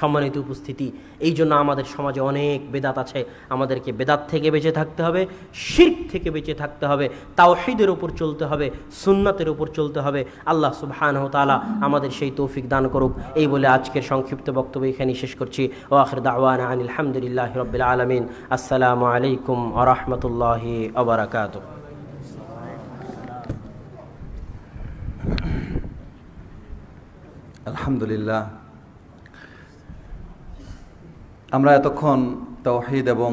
সম্মানিত উপস্থিতি এই জন্য আমাদের সমাজে অনেক বেদাত আছে আমাদেরকে বেদাত থেকে বেঁচে থাকতে হবে শির্ক থেকে বেঁচে থাকতে হবে তাওহিদের উপর চলতে হবে সুন্নাতের উপর চলতে হবে আল্লাহ সুবহানহ তালা আমাদের সেই তৌফিক দান করুক এই বলে আজকের সংক্ষিপ্ত বক্তব্য এখানে শেষ করছি ও আখর দাওয়ান আলহামদুলিল্লাহ রবিল আলমিন আসসালামু আলাইকুম আরহামতুল্লাহ আবরাকাত আলহামদুলিল্লাহ আমরা এতক্ষণ তৌহিদ এবং